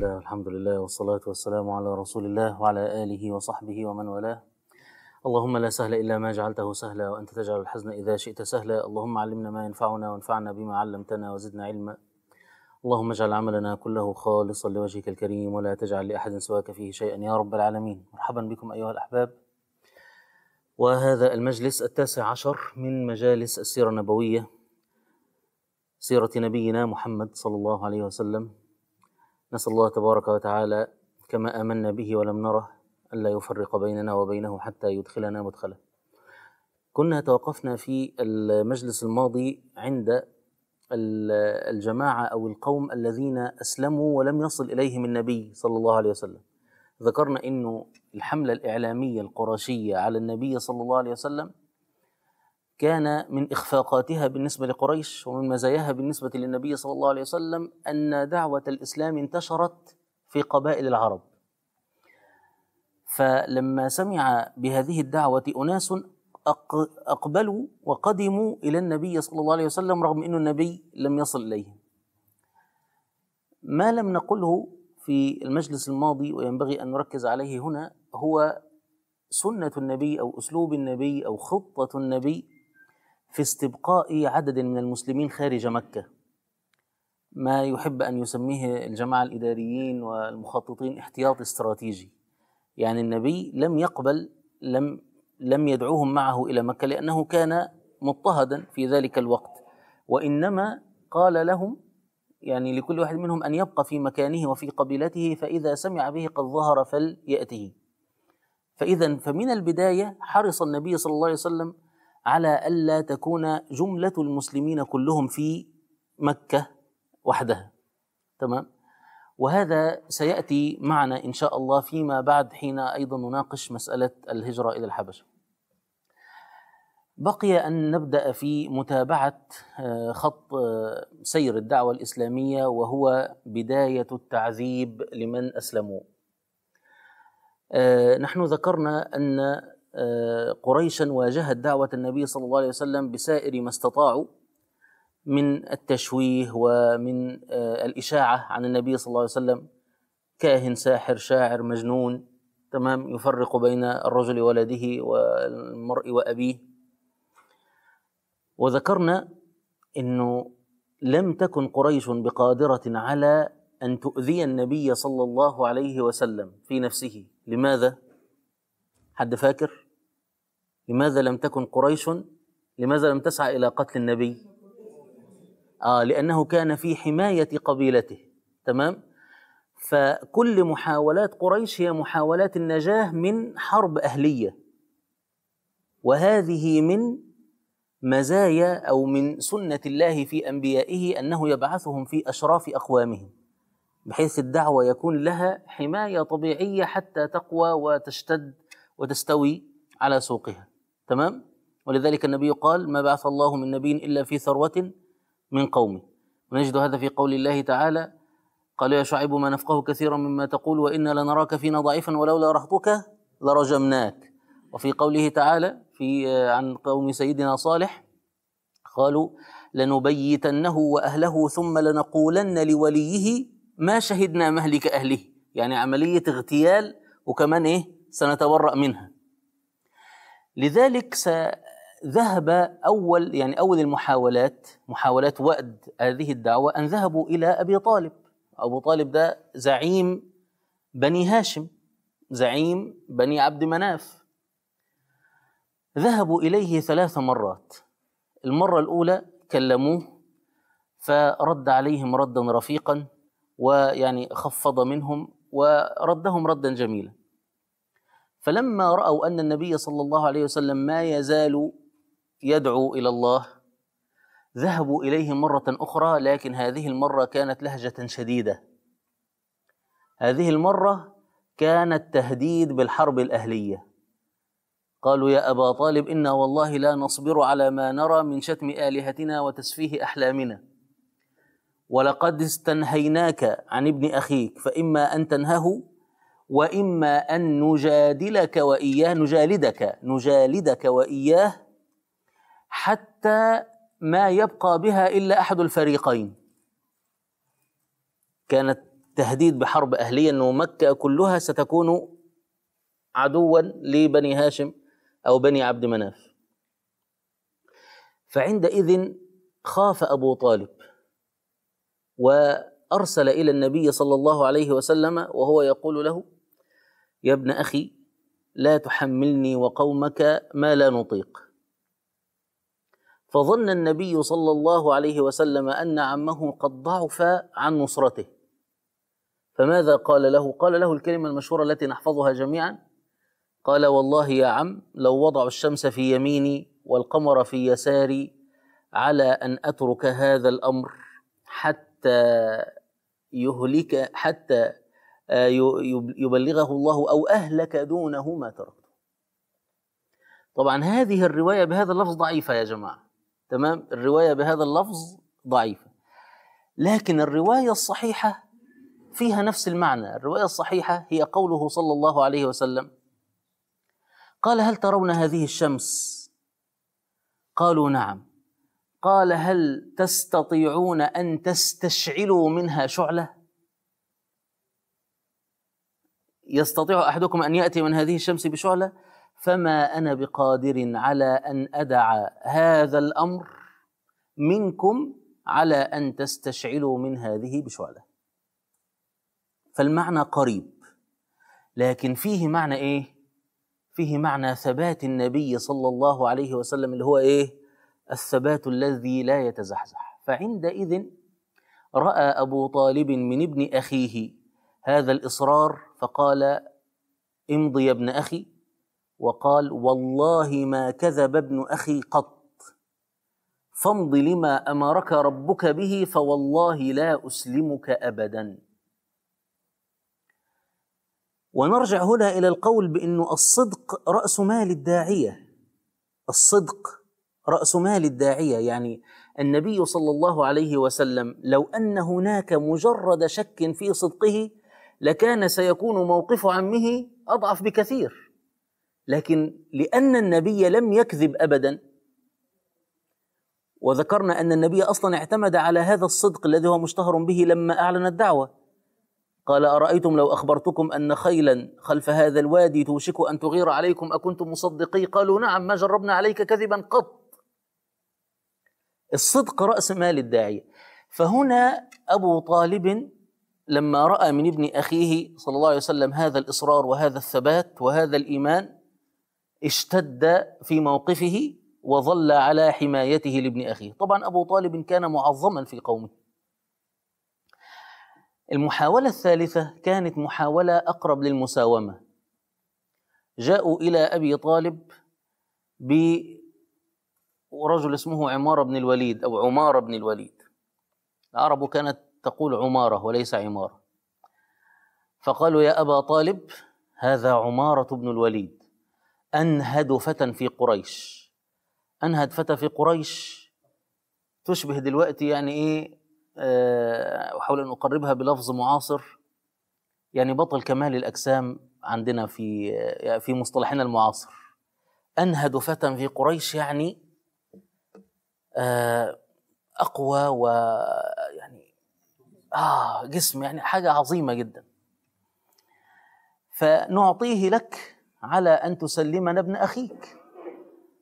الله والحمد لله والصلاة والسلام على رسول الله وعلى آله وصحبه ومن والاه اللهم لا سهل إلا ما جعلته سهلا وأنت تجعل الحزن إذا شئت سهلا اللهم علمنا ما ينفعنا وانفعنا بما علمتنا وزدنا علما اللهم اجعل عملنا كله خالصا لوجهك الكريم ولا تجعل لأحد سواك فيه شيئا يا رب العالمين مرحبا بكم أيها الأحباب وهذا المجلس التاسع عشر من مجالس السيرة النبوية سيرة نبينا محمد صلى الله عليه وسلم نسأل الله تبارك وتعالى كما آمنا به ولم نره ألا يفرق بيننا وبينه حتى يدخلنا مدخله كنا توقفنا في المجلس الماضي عند الجماعة أو القوم الذين أسلموا ولم يصل إليهم النبي صلى الله عليه وسلم ذكرنا أنه الحملة الإعلامية القرشية على النبي صلى الله عليه وسلم كان من إخفاقاتها بالنسبة لقريش ومن مزاياها بالنسبة للنبي صلى الله عليه وسلم أن دعوة الإسلام انتشرت في قبائل العرب فلما سمع بهذه الدعوة أناس أقبلوا وقدموا إلى النبي صلى الله عليه وسلم رغم أن النبي لم يصل إليهم ما لم نقله في المجلس الماضي وينبغي أن نركز عليه هنا هو سنة النبي أو أسلوب النبي أو خطة النبي في استبقاء عدد من المسلمين خارج مكة ما يحب أن يسميه الجماعة الإداريين والمخططين احتياط استراتيجي يعني النبي لم يقبل لم لم يدعوهم معه إلى مكة لأنه كان مضطهدا في ذلك الوقت وإنما قال لهم يعني لكل واحد منهم أن يبقى في مكانه وفي قبيلته فإذا سمع به قد ظهر فليأته فإذا فمن البداية حرص النبي صلى الله عليه وسلم على ألا تكون جملة المسلمين كلهم في مكة وحدها تمام وهذا سيأتي معنا إن شاء الله فيما بعد حين أيضا نناقش مسألة الهجرة إلى الحبشة بقي أن نبدأ في متابعة آه، خط آه، سير الدعوة الإسلامية وهو بداية التعذيب لمن أسلموا آه، نحن ذكرنا أن قريشا واجهت دعوة النبي صلى الله عليه وسلم بسائر ما استطاعوا من التشويه ومن آه، الإشاعة عن النبي صلى الله عليه وسلم كاهن ساحر شاعر مجنون تمام يفرق بين الرجل ولده والمرء وأبيه وذكرنا أنه لم تكن قريش بقادرة على أن تؤذي النبي صلى الله عليه وسلم في نفسه لماذا؟ حد فاكر لماذا لم تكن قريش لماذا لم تسعى إلى قتل النبي آه لأنه كان في حماية قبيلته تمام فكل محاولات قريش هي محاولات النجاة من حرب أهلية وهذه من مزايا أو من سنة الله في أنبيائه أنه يبعثهم في أشراف أقوامهم بحيث الدعوة يكون لها حماية طبيعية حتى تقوى وتشتد وتستوي على سوقها تمام ولذلك النبي قال ما بعث الله من نبي إلا في ثروة من قومه ونجد هذا في قول الله تعالى قال يا شعيب ما نفقه كثيرا مما تقول وإنا لنراك فينا ضعيفا ولولا رهطك لرجمناك وفي قوله تعالى في آه، عن قوم سيدنا صالح قالوا لنبيتنه وأهله ثم لنقولن لوليه ما شهدنا مهلك أهله يعني عملية اغتيال وكمان إيه سنتبرأ منها لذلك ذهب أول يعني أول المحاولات محاولات وأد هذه الدعوة أن ذهبوا إلى أبي طالب أبو طالب ده زعيم بني هاشم زعيم بني عبد مناف ذهبوا إليه ثلاث مرات المرة الأولى كلموه فرد عليهم ردا رفيقا ويعني خفض منهم وردهم ردا جميلا فلما راوا ان النبي صلى الله عليه وسلم ما يزال يدعو الى الله ذهبوا اليه مره اخرى لكن هذه المره كانت لهجه شديده هذه المره كان التهديد بالحرب الاهليه قالوا يا ابا طالب انا والله لا نصبر على ما نرى من شتم الهتنا وتسفيه احلامنا ولقد استنهيناك عن ابن اخيك فاما ان تنهه واما ان نجادلك واياه نجالدك نجالدك واياه حتى ما يبقى بها الا احد الفريقين كانت تهديد بحرب اهليه انه مكه كلها ستكون عدوا لبني هاشم او بني عبد مناف فعندئذ خاف ابو طالب وارسل الى النبي صلى الله عليه وسلم وهو يقول له يا ابن اخي لا تحملني وقومك ما لا نطيق فظن النبي صلى الله عليه وسلم ان عمه قد ضعف عن نصرته فماذا قال له قال له الكلمه المشهوره التي نحفظها جميعا قال والله يا عم لو وضعوا الشمس في يميني والقمر في يساري على ان اترك هذا الامر حتى يهلك حتى آه، يبلغه الله أو أهلك دونه ما تركته طبعا هذه الرواية بهذا اللفظ ضعيفة يا جماعة تمام الرواية بهذا اللفظ ضعيفة لكن الرواية الصحيحة فيها نفس المعنى الرواية الصحيحة هي قوله صلى الله عليه وسلم قال هل ترون هذه الشمس قالوا نعم قال هل تستطيعون أن تستشعلوا منها شعلة يستطيع احدكم ان ياتي من هذه الشمس بشعله فما انا بقادر على ان ادع هذا الامر منكم على ان تستشعلوا من هذه بشعله فالمعنى قريب لكن فيه معنى ايه فيه معنى ثبات النبي صلى الله عليه وسلم اللي هو ايه الثبات الذي لا يتزحزح فعندئذ راى ابو طالب من ابن اخيه هذا الاصرار فقال امضي يا ابن أخي وقال والله ما كذب ابن أخي قط فامض لما أمرك ربك به فوالله لا أسلمك أبدا ونرجع هنا إلى القول بأن الصدق رأس مال الداعية الصدق رأس مال الداعية يعني النبي صلى الله عليه وسلم لو أن هناك مجرد شك في صدقه لكان سيكون موقف عمه اضعف بكثير لكن لان النبي لم يكذب ابدا وذكرنا ان النبي اصلا اعتمد على هذا الصدق الذي هو مشتهر به لما اعلن الدعوه قال ارايتم لو اخبرتكم ان خيلا خلف هذا الوادي توشك ان تغير عليكم اكنتم مصدقي قالوا نعم ما جربنا عليك كذبا قط الصدق راس مال الداعيه فهنا ابو طالب لما راى من ابن اخيه صلى الله عليه وسلم هذا الاصرار وهذا الثبات وهذا الايمان اشتد في موقفه وظل على حمايته لابن اخيه طبعا ابو طالب كان معظما في قومه المحاوله الثالثه كانت محاوله اقرب للمساومه جاءوا الى ابي طالب برجل اسمه عمار بن الوليد او عمار بن الوليد العرب كانت تقول عمارة وليس عمارة فقالوا يا أبا طالب هذا عمارة بن الوليد أنهد فتى في قريش أنهد فتى في قريش تشبه دلوقتي يعني إيه آه، أحاول أن أقربها بلفظ معاصر يعني بطل كمال الأجسام عندنا في آه، في مصطلحنا المعاصر أنهد فتى في قريش يعني آه، أقوى و آه جسم يعني حاجة عظيمة جدا فنعطيه لك على أن تسلمنا ابن أخيك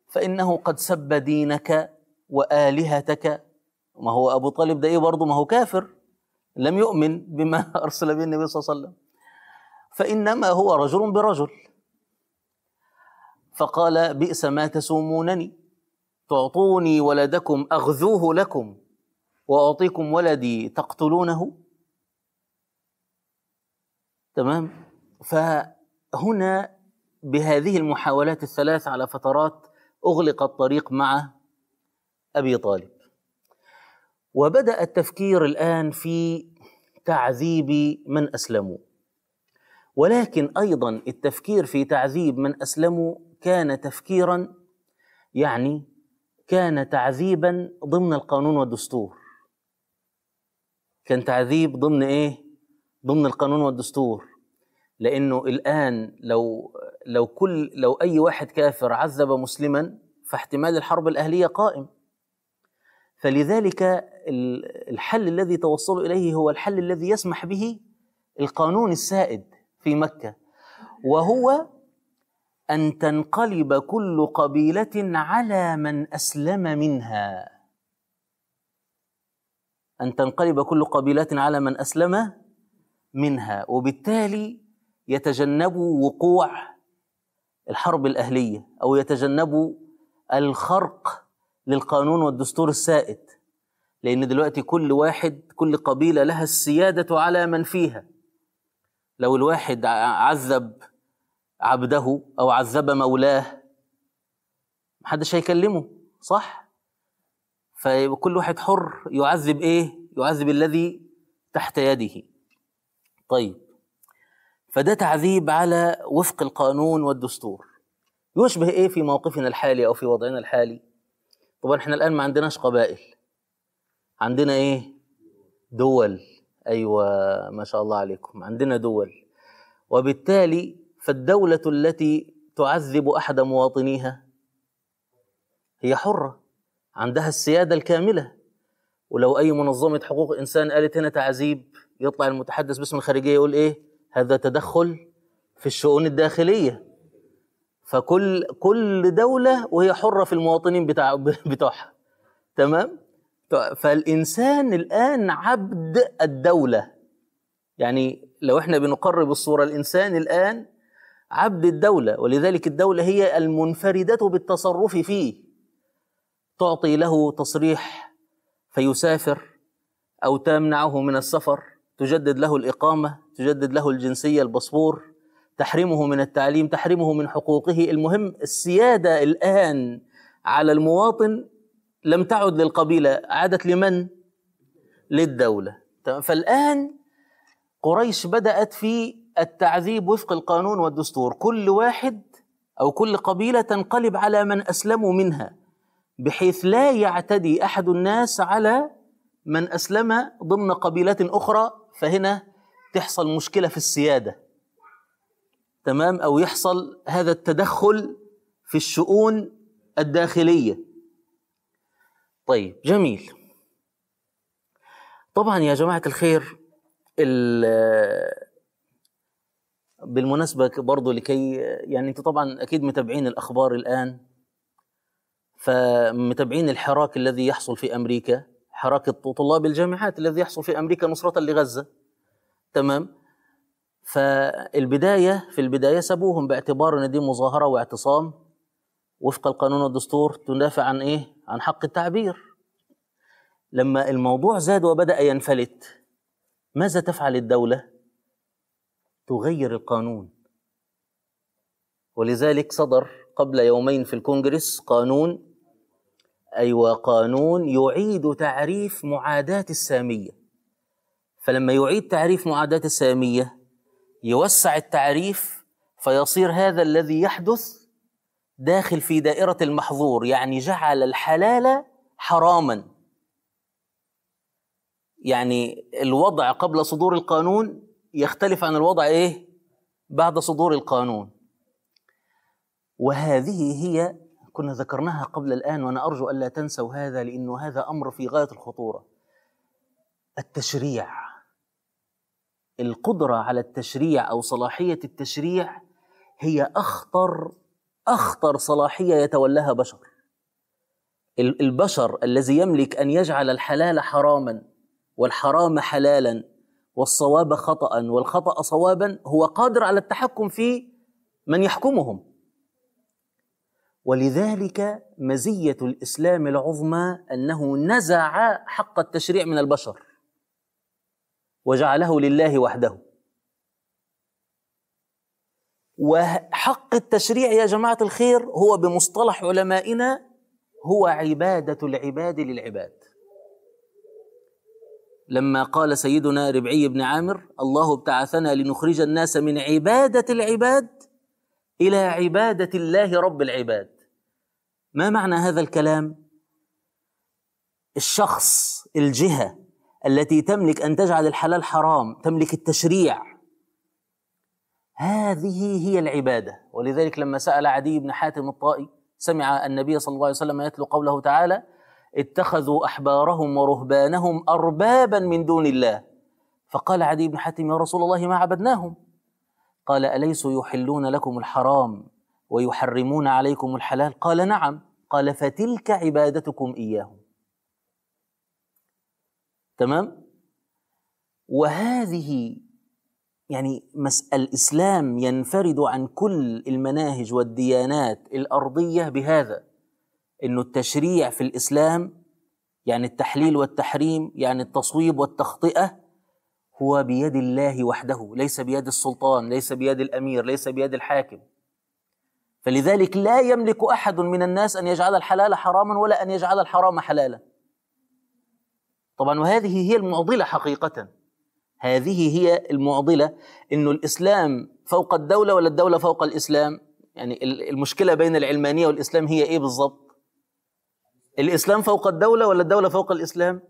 فإنه قد سب دينك وآلهتك ما هو أبو طالب ده إيه برضه ما هو كافر لم يؤمن بما أرسل به النبي صلى الله عليه وسلم فإنما هو رجل برجل فقال بئس ما تسومونني تعطوني ولدكم أغذوه لكم وأعطيكم ولدي تقتلونه تمام فهنا بهذه المحاولات الثلاث على فترات أغلق الطريق مع أبي طالب وبدأ التفكير الآن في تعذيب من أسلموا ولكن أيضا التفكير في تعذيب من أسلموا كان تفكيرا يعني كان تعذيبا ضمن القانون والدستور كان تعذيب ضمن ايه؟ ضمن القانون والدستور لانه الان لو لو كل لو اي واحد كافر عذب مسلما فاحتمال الحرب الاهليه قائم فلذلك الحل الذي توصلوا اليه هو الحل الذي يسمح به القانون السائد في مكه وهو ان تنقلب كل قبيله على من اسلم منها أن تنقلب كل قبيلة على من أسلم منها وبالتالي يتجنبوا وقوع الحرب الأهلية أو يتجنبوا الخرق للقانون والدستور السائد لأن دلوقتي كل واحد كل قبيلة لها السيادة على من فيها لو الواحد عذب عبده أو عذب مولاه محدش هيكلمه صح؟ فكل واحد حر يعذب ايه يعذب الذي تحت يده طيب فده تعذيب على وفق القانون والدستور يشبه ايه في موقفنا الحالي او في وضعنا الحالي طبعا احنا الان ما عندناش قبائل عندنا ايه دول ايوه ما شاء الله عليكم عندنا دول وبالتالي فالدوله التي تعذب احد مواطنيها هي حره عندها السيادة الكاملة ولو أي منظمة حقوق إنسان قالت هنا تعذيب يطلع المتحدث باسم الخارجية يقول إيه هذا تدخل في الشؤون الداخلية فكل كل دولة وهي حرة في المواطنين بتاع بتوعها تمام فالإنسان الآن عبد الدولة يعني لو احنا بنقرب الصورة الإنسان الآن عبد الدولة ولذلك الدولة هي المنفردة بالتصرف فيه تعطي له تصريح فيسافر أو تمنعه من السفر تجدد له الإقامة تجدد له الجنسية الباسبور تحرمه من التعليم تحرمه من حقوقه المهم السيادة الآن على المواطن لم تعد للقبيلة عادت لمن؟ للدولة فالآن قريش بدأت في التعذيب وفق القانون والدستور كل واحد أو كل قبيلة تنقلب على من أسلموا منها بحيث لا يعتدي احد الناس على من اسلم ضمن قبيلات اخرى فهنا تحصل مشكله في السياده تمام او يحصل هذا التدخل في الشؤون الداخليه طيب جميل طبعا يا جماعه الخير بالمناسبه برضه لكي يعني انتم طبعا اكيد متابعين الاخبار الان فمتابعين الحراك الذي يحصل في امريكا حراك طلاب الجامعات الذي يحصل في امريكا نصره لغزه تمام فالبدايه في البدايه سبوهم باعتبار ان دي مظاهره واعتصام وفق القانون والدستور تدافع عن ايه؟ عن حق التعبير. لما الموضوع زاد وبدا ينفلت ماذا تفعل الدوله؟ تغير القانون. ولذلك صدر قبل يومين في الكونجرس قانون أيوة قانون يعيد تعريف معاداة السامية فلما يعيد تعريف معاداة السامية يوسع التعريف فيصير هذا الذي يحدث داخل في دائرة المحظور يعني جعل الحلال حراما يعني الوضع قبل صدور القانون يختلف عن الوضع ايه بعد صدور القانون وهذه هي كنا ذكرناها قبل الآن وأنا أرجو ألا تنسوا هذا لأنه هذا أمر في غاية الخطورة التشريع القدرة على التشريع أو صلاحية التشريع هي أخطر أخطر صلاحية يتولاها بشر البشر الذي يملك أن يجعل الحلال حراما والحرام حلالا والصواب خطأ والخطأ صوابا هو قادر على التحكم في من يحكمهم ولذلك مزية الإسلام العظمى أنه نزع حق التشريع من البشر وجعله لله وحده وحق التشريع يا جماعة الخير هو بمصطلح علمائنا هو عبادة العباد للعباد لما قال سيدنا ربعي بن عامر الله ابتعثنا لنخرج الناس من عبادة العباد إلى عبادة الله رب العباد ما معنى هذا الكلام الشخص الجهه التي تملك ان تجعل الحلال حرام تملك التشريع هذه هي العباده ولذلك لما سال عدي بن حاتم الطائي سمع النبي صلى الله عليه وسلم يتلو قوله تعالى اتخذوا احبارهم ورهبانهم اربابا من دون الله فقال عدي بن حاتم يا رسول الله ما عبدناهم قال اليسوا يحلون لكم الحرام ويحرمون عليكم الحلال قال نعم قال فتلك عبادتكم اياهم تمام وهذه يعني الاسلام ينفرد عن كل المناهج والديانات الارضيه بهذا انه التشريع في الاسلام يعني التحليل والتحريم يعني التصويب والتخطئه هو بيد الله وحده ليس بيد السلطان ليس بيد الامير ليس بيد الحاكم فلذلك لا يملك احد من الناس ان يجعل الحلال حراما ولا ان يجعل الحرام حلالا طبعا وهذه هي المعضله حقيقه هذه هي المعضله انه الاسلام فوق الدوله ولا الدوله فوق الاسلام يعني المشكله بين العلمانيه والاسلام هي ايه بالضبط الاسلام فوق الدوله ولا الدوله فوق الاسلام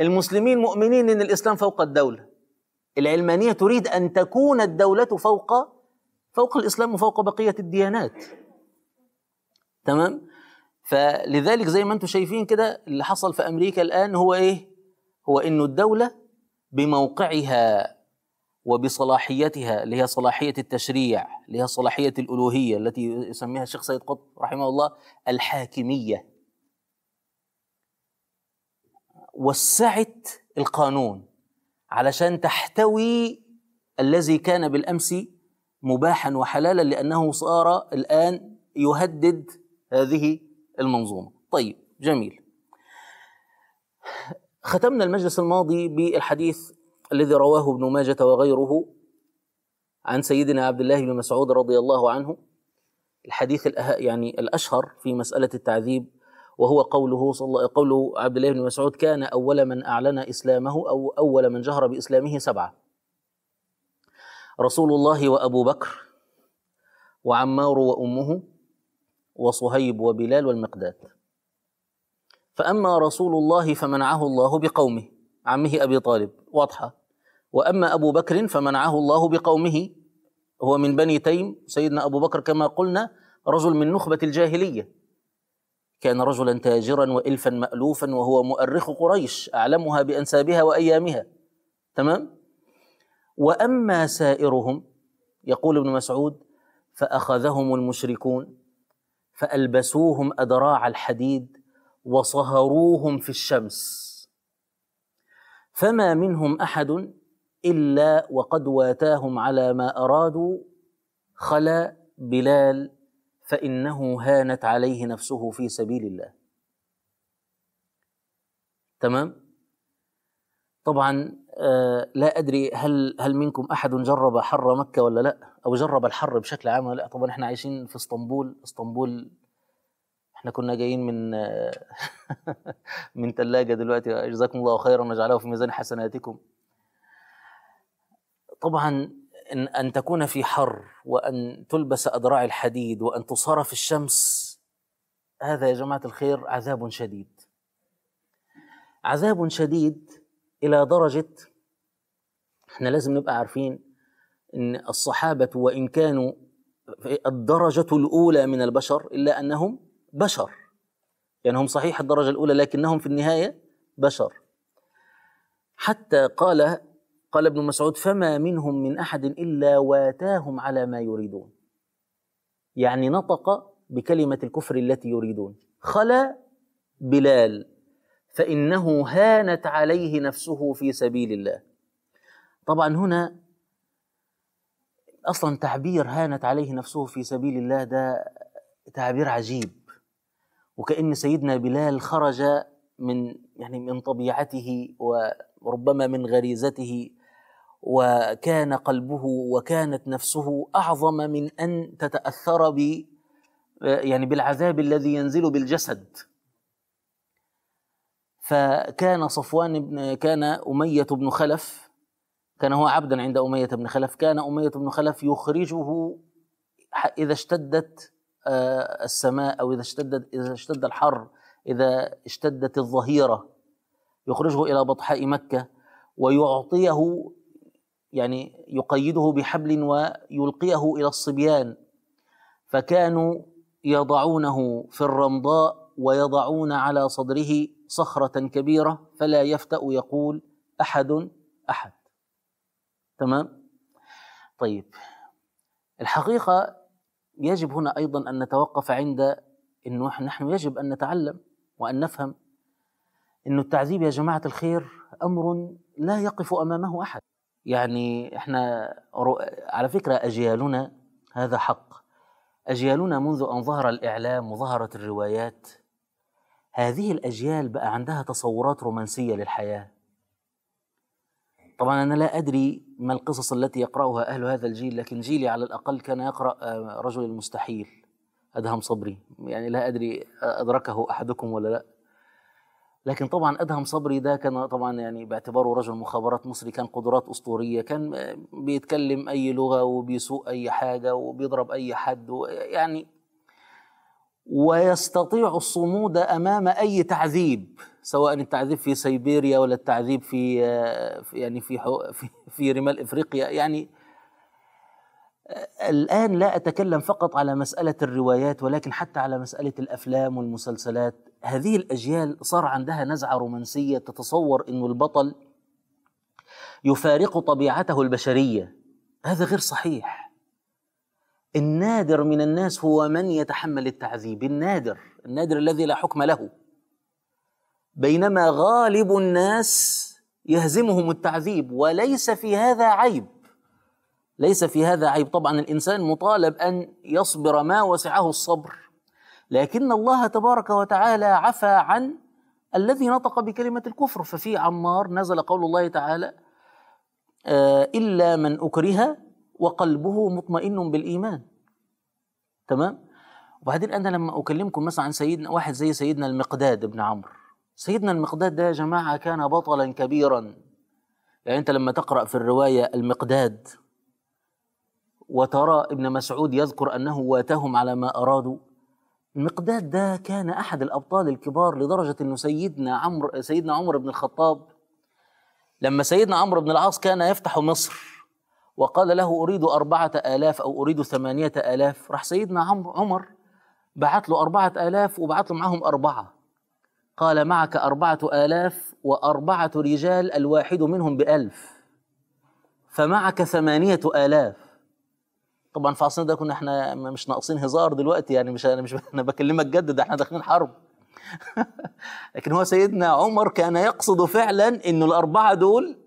المسلمين مؤمنين ان الاسلام فوق الدوله العلمانيه تريد ان تكون الدوله فوق فوق الإسلام وفوق بقية الديانات تمام فلذلك زي ما انتم شايفين كده اللي حصل في أمريكا الآن هو إيه هو إنه الدولة بموقعها وبصلاحيتها اللي هي صلاحية التشريع اللي هي صلاحية الألوهية التي يسميها الشيخ سيد قطب رحمه الله الحاكمية وسعت القانون علشان تحتوي الذي كان بالأمس مباحا وحلالا لأنه صار الآن يهدد هذه المنظومة طيب جميل ختمنا المجلس الماضي بالحديث الذي رواه ابن ماجة وغيره عن سيدنا عبد الله بن مسعود رضي الله عنه الحديث يعني الأشهر في مسألة التعذيب وهو قوله صلى قوله عبد الله بن مسعود كان أول من أعلن إسلامه أو أول من جهر بإسلامه سبعة رسول الله وابو بكر وعمار وامه وصهيب وبلال والمقداد فاما رسول الله فمنعه الله بقومه عمه ابي طالب واضحه واما ابو بكر فمنعه الله بقومه هو من بني تيم سيدنا ابو بكر كما قلنا رجل من نخبه الجاهليه كان رجلا تاجرا والفا مالوفا وهو مؤرخ قريش اعلمها بانسابها وايامها تمام واما سائرهم يقول ابن مسعود فاخذهم المشركون فالبسوهم ادراع الحديد وصهروهم في الشمس فما منهم احد الا وقد واتاهم على ما ارادوا خلا بلال فانه هانت عليه نفسه في سبيل الله تمام طبعا آه، لا ادري هل هل منكم احد جرب حر مكه ولا لا او جرب الحر بشكل عام ولا لا طبعا احنا عايشين في اسطنبول اسطنبول احنا كنا جايين من آه، من ثلاجه دلوقتي جزاكم الله خيرا وجعله في ميزان حسناتكم طبعا ان ان تكون في حر وان تلبس ادراع الحديد وان في الشمس هذا يا جماعه الخير عذاب شديد عذاب شديد إلى درجة احنا لازم نبقى عارفين ان الصحابه وان كانوا الدرجه الاولى من البشر الا انهم بشر يعني هم صحيح الدرجه الاولى لكنهم في النهايه بشر حتى قال قال ابن مسعود فما منهم من احد الا واتاهم على ما يريدون يعني نطق بكلمه الكفر التي يريدون خلا بلال فانه هانت عليه نفسه في سبيل الله طبعا هنا اصلا تعبير هانت عليه نفسه في سبيل الله ده تعبير عجيب وكأن سيدنا بلال خرج من يعني من طبيعته وربما من غريزته وكان قلبه وكانت نفسه اعظم من ان تتاثر ب يعني بالعذاب الذي ينزل بالجسد فكان صفوان بن كان أمية بن خلف كان هو عبدا عند أمية بن خلف كان أمية بن خلف يخرجه إذا اشتدت آه، السماء أو إذا اشتدت إذا اشتد الحر إذا اشتدت الظهيرة يخرجه إلى بطحاء مكة ويعطيه يعني يقيده بحبل ويلقيه إلى الصبيان فكانوا يضعونه في الرمضاء ويضعون على صدره صخرة كبيرة فلا يفتأ يقول أحد أحد تمام طيب الحقيقة يجب هنا أيضا أن نتوقف عند أنه نحن يجب أن نتعلم وأن نفهم أن التعذيب يا جماعة الخير أمر لا يقف أمامه أحد يعني إحنا على فكرة أجيالنا هذا حق أجيالنا منذ أن ظهر الإعلام وظهرت الروايات هذه الأجيال بقى عندها تصورات رومانسية للحياة طبعا أنا لا أدري ما القصص التي يقرأها أهل هذا الجيل لكن جيلي على الأقل كان يقرأ آه، رجل المستحيل أدهم صبري يعني لا أدري آه، أدركه أحدكم ولا لا لكن طبعا أدهم صبري ده كان طبعا يعني باعتباره رجل مخابرات مصري كان قدرات أسطورية كان آه، بيتكلم أي لغة وبيسوق أي حاجة وبيضرب أي حد يعني ويستطيع الصمود امام اي تعذيب سواء التعذيب في سيبيريا ولا التعذيب في آه، يعني في في, رمال افريقيا يعني آه، الان لا اتكلم فقط على مساله الروايات ولكن حتى على مساله الافلام والمسلسلات هذه الاجيال صار عندها نزعه رومانسيه تتصور انه البطل يفارق طبيعته البشريه هذا غير صحيح النادر من الناس هو من يتحمل التعذيب النادر النادر الذي لا حكم له بينما غالب الناس يهزمهم التعذيب وليس في هذا عيب ليس في هذا عيب طبعا الانسان مطالب ان يصبر ما وسعه الصبر لكن الله تبارك وتعالى عفى عن الذي نطق بكلمه الكفر ففي عمار نزل قول الله تعالى آه، الا من اكره وقلبه مطمئن بالإيمان تمام وبعدين أنا لما أكلمكم مثلا عن سيدنا واحد زي سيدنا المقداد بن عمرو سيدنا المقداد ده يا جماعة كان بطلا كبيرا يعني أنت لما تقرأ في الرواية المقداد وترى ابن مسعود يذكر أنه واتهم على ما أرادوا المقداد ده كان أحد الأبطال الكبار لدرجة أنه سيدنا عمرو سيدنا عمر بن الخطاب لما سيدنا عمرو بن العاص كان يفتح مصر وقال له أريد أربعة آلاف أو أريد ثمانية آلاف راح سيدنا عمر بعت له أربعة آلاف وبعت له معهم أربعة قال معك أربعة آلاف وأربعة رجال الواحد منهم بألف فمعك ثمانية آلاف طبعا في عصرنا ده كنا احنا مش ناقصين هزار دلوقتي يعني مش انا مش انا بكلمك جد ده احنا داخلين حرب لكن هو سيدنا عمر كان يقصد فعلا انه الاربعه دول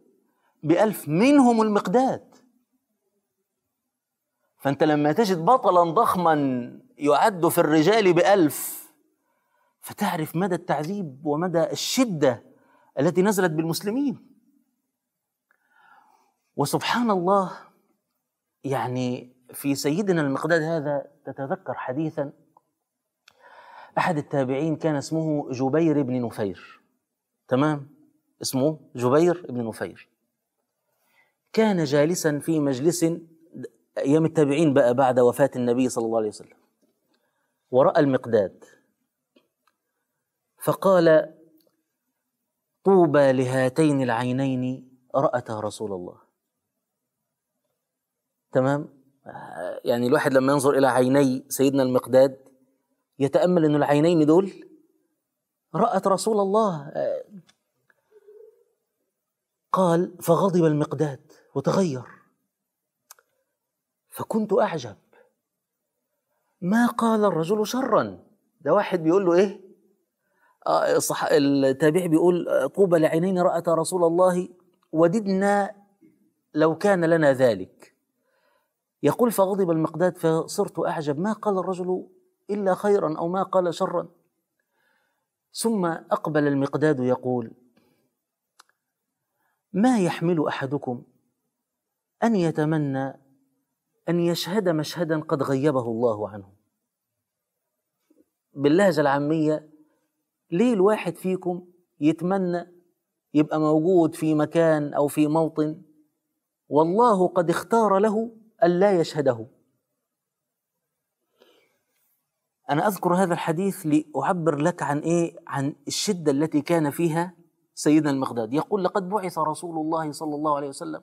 بألف منهم المقداد فأنت لما تجد بطلا ضخما يعد في الرجال بألف فتعرف مدى التعذيب ومدى الشدة التي نزلت بالمسلمين وسبحان الله يعني في سيدنا المقداد هذا تتذكر حديثا أحد التابعين كان اسمه جبير بن نفير تمام اسمه جبير بن نفير كان جالسا في مجلس أيام التابعين بقى بعد وفاة النبي صلى الله عليه وسلم ورأى المقداد فقال طوبى لهاتين العينين رأتا رسول الله تمام يعني الواحد لما ينظر إلى عيني سيدنا المقداد يتأمل أن العينين دول رأت رسول الله قال فغضب المقداد وتغير فكنت أعجب ما قال الرجل شرا ده واحد بيقول له إيه آه صح التابع بيقول آه، طوبى لعينين رأت رسول الله وددنا لو كان لنا ذلك يقول فغضب المقداد فصرت أعجب ما قال الرجل إلا خيرا أو ما قال شرا ثم أقبل المقداد يقول ما يحمل أحدكم أن يتمنى أن يشهد مشهدا قد غيبه الله عنه باللهجة العامية ليه الواحد فيكم يتمنى يبقى موجود في مكان أو في موطن والله قد اختار له ألا يشهده أنا أذكر هذا الحديث لأعبر لك عن إيه؟ عن الشدة التي كان فيها سيدنا المقداد يقول لقد بعث رسول الله صلى الله عليه وسلم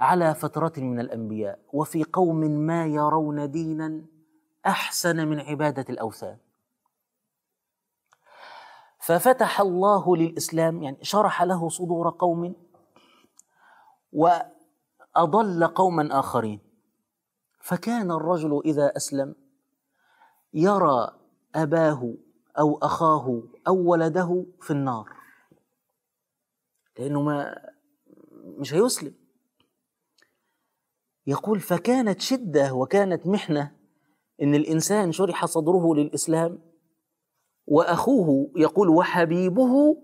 على فترة من الأنبياء وفي قوم ما يرون دينا أحسن من عبادة الأوثان ففتح الله للإسلام يعني شرح له صدور قوم وأضل قوما آخرين فكان الرجل إذا أسلم يرى أباه أو أخاه أو ولده في النار لأنه ما مش هيسلم يقول فكانت شده وكانت محنه ان الانسان شرح صدره للاسلام واخوه يقول وحبيبه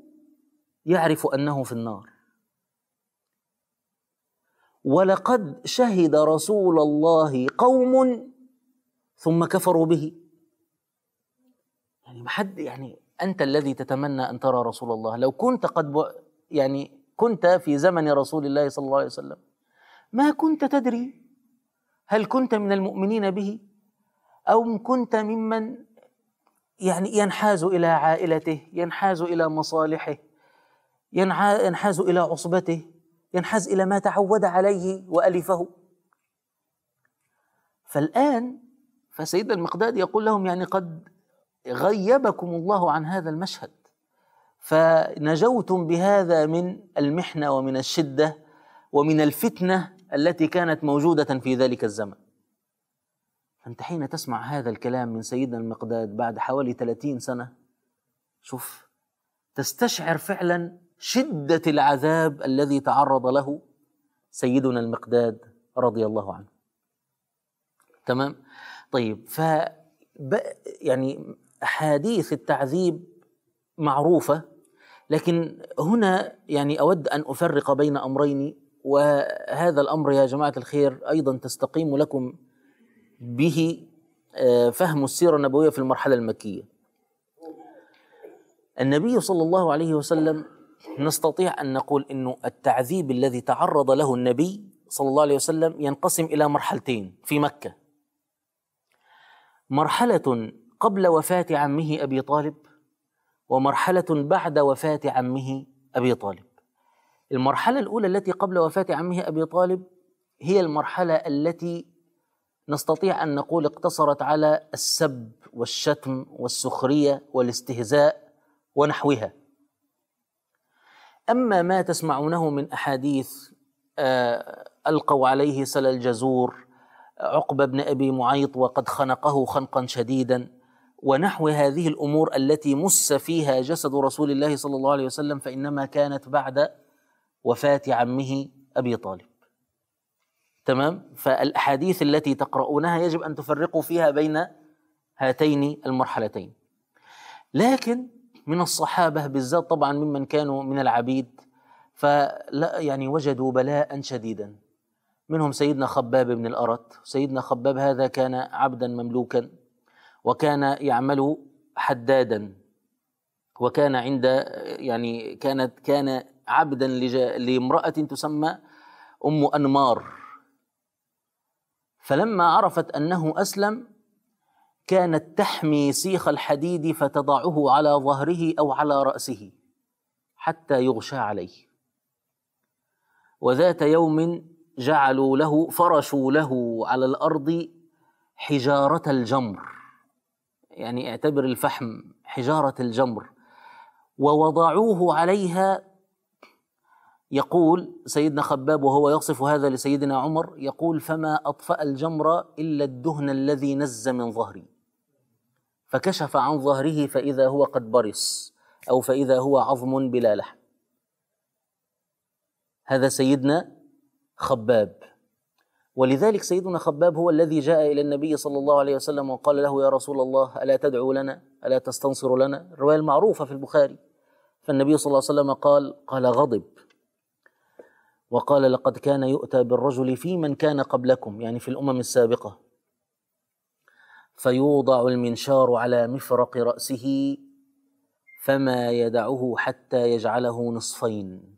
يعرف انه في النار ولقد شهد رسول الله قوم ثم كفروا به يعني محد يعني انت الذي تتمنى ان ترى رسول الله لو كنت قد يعني كنت في زمن رسول الله صلى الله عليه وسلم ما كنت تدري هل كنت من المؤمنين به او كنت ممن يعني ينحاز الى عائلته ينحاز الى مصالحه ينحاز الى عصبته ينحاز الى ما تعود عليه والفه فالان فسيدنا المقداد يقول لهم يعني قد غيبكم الله عن هذا المشهد فنجوتم بهذا من المحنه ومن الشده ومن الفتنه التي كانت موجودة في ذلك الزمن أنت حين تسمع هذا الكلام من سيدنا المقداد بعد حوالي 30 سنة شوف تستشعر فعلا شدة العذاب الذي تعرض له سيدنا المقداد رضي الله عنه تمام طيب ف يعني احاديث التعذيب معروفه لكن هنا يعني اود ان افرق بين امرين وهذا الامر يا جماعه الخير ايضا تستقيم لكم به آه، فهم السيره النبويه في المرحله المكيه. النبي صلى الله عليه وسلم نستطيع ان نقول انه التعذيب الذي تعرض له النبي صلى الله عليه وسلم ينقسم الى مرحلتين في مكه. مرحله قبل وفاه عمه ابي طالب ومرحله بعد وفاه عمه ابي طالب. المرحلة الأولى التي قبل وفاة عمه أبي طالب هي المرحلة التي نستطيع أن نقول اقتصرت على السب والشتم والسخرية والاستهزاء ونحوها أما ما تسمعونه من أحاديث آه، ألقوا عليه سل الجزور عقبة بن أبي معيط وقد خنقه خنقا شديدا ونحو هذه الأمور التي مس فيها جسد رسول الله صلى الله عليه وسلم فإنما كانت بعد وفاة عمه أبي طالب تمام فالأحاديث التي تقرؤونها يجب أن تفرقوا فيها بين هاتين المرحلتين لكن من الصحابة بالذات طبعا ممن كانوا من العبيد فلا يعني وجدوا بلاء شديدا منهم سيدنا خباب بن الأرت سيدنا خباب هذا كان عبدا مملوكا وكان يعمل حدادا وكان عند يعني كانت كان عبدا لامرأة تسمى أم أنمار فلما عرفت أنه أسلم كانت تحمي سيخ الحديد فتضعه على ظهره أو على رأسه حتى يغشى عليه وذات يوم جعلوا له فرشوا له على الأرض حجارة الجمر يعني اعتبر الفحم حجارة الجمر ووضعوه عليها يقول سيدنا خباب وهو يصف هذا لسيدنا عمر يقول فما أطفأ الجمر إلا الدهن الذي نز من ظهري فكشف عن ظهره فإذا هو قد برص أو فإذا هو عظم بلا لحم هذا سيدنا خباب ولذلك سيدنا خباب هو الذي جاء إلى النبي صلى الله عليه وسلم وقال له يا رسول الله ألا تدعو لنا ألا تستنصر لنا الرواية المعروفة في البخاري فالنبي صلى الله عليه وسلم قال قال غضب وقال لقد كان يؤتى بالرجل في من كان قبلكم يعني في الأمم السابقة فيوضع المنشار على مفرق رأسه فما يدعه حتى يجعله نصفين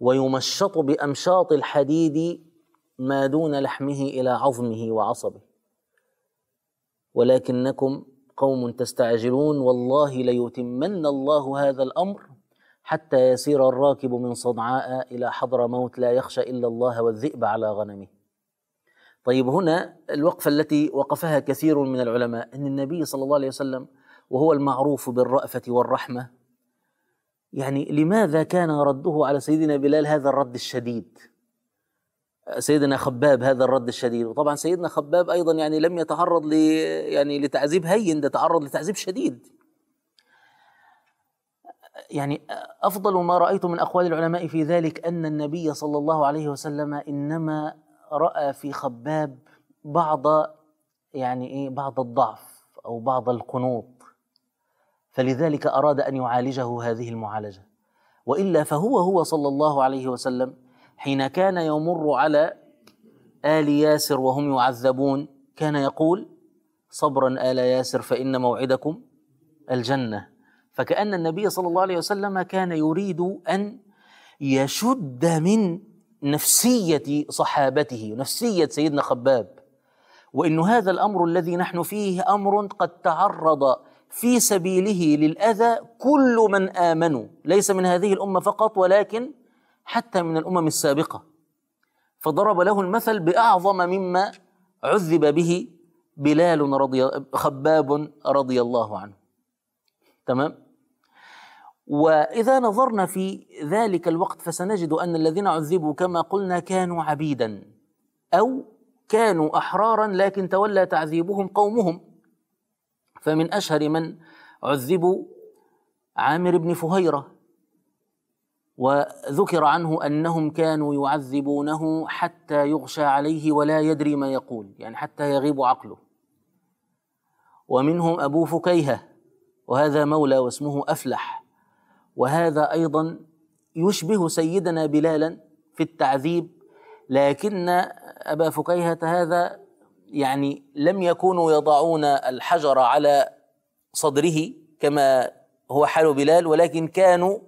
ويمشط بأمشاط الحديد ما دون لحمه إلى عظمه وعصبه ولكنكم قوم تستعجلون والله ليتمن الله هذا الأمر حتى يسير الراكب من صنعاء إلى حضر موت لا يخشى إلا الله والذئب على غنمه طيب هنا الوقفة التي وقفها كثير من العلماء أن النبي صلى الله عليه وسلم وهو المعروف بالرأفة والرحمة يعني لماذا كان رده على سيدنا بلال هذا الرد الشديد سيدنا خباب هذا الرد الشديد وطبعا سيدنا خباب ايضا يعني لم يتعرض ل يعني لتعذيب هين ده تعرض لتعذيب شديد يعني افضل ما رايت من اقوال العلماء في ذلك ان النبي صلى الله عليه وسلم انما راى في خباب بعض يعني ايه بعض الضعف او بعض القنوط فلذلك اراد ان يعالجه هذه المعالجه والا فهو هو صلى الله عليه وسلم حين كان يمر على ال ياسر وهم يعذبون كان يقول صبرا ال ياسر فان موعدكم الجنه فكأن النبي صلى الله عليه وسلم كان يريد أن يشد من نفسية صحابته نفسية سيدنا خباب وإن هذا الأمر الذي نحن فيه أمر قد تعرض في سبيله للأذى كل من آمنوا ليس من هذه الأمة فقط ولكن حتى من الأمم السابقة فضرب له المثل بأعظم مما عذب به بلال رضي خباب رضي الله عنه تمام واذا نظرنا في ذلك الوقت فسنجد ان الذين عذبوا كما قلنا كانوا عبيدا او كانوا احرارا لكن تولى تعذيبهم قومهم فمن اشهر من عذبوا عامر بن فهيره وذكر عنه انهم كانوا يعذبونه حتى يغشى عليه ولا يدري ما يقول يعني حتى يغيب عقله ومنهم ابو فكيهه وهذا مولى واسمه افلح وهذا أيضا يشبه سيدنا بلالا في التعذيب لكن أبا فكيهة هذا يعني لم يكونوا يضعون الحجر على صدره كما هو حال بلال ولكن كانوا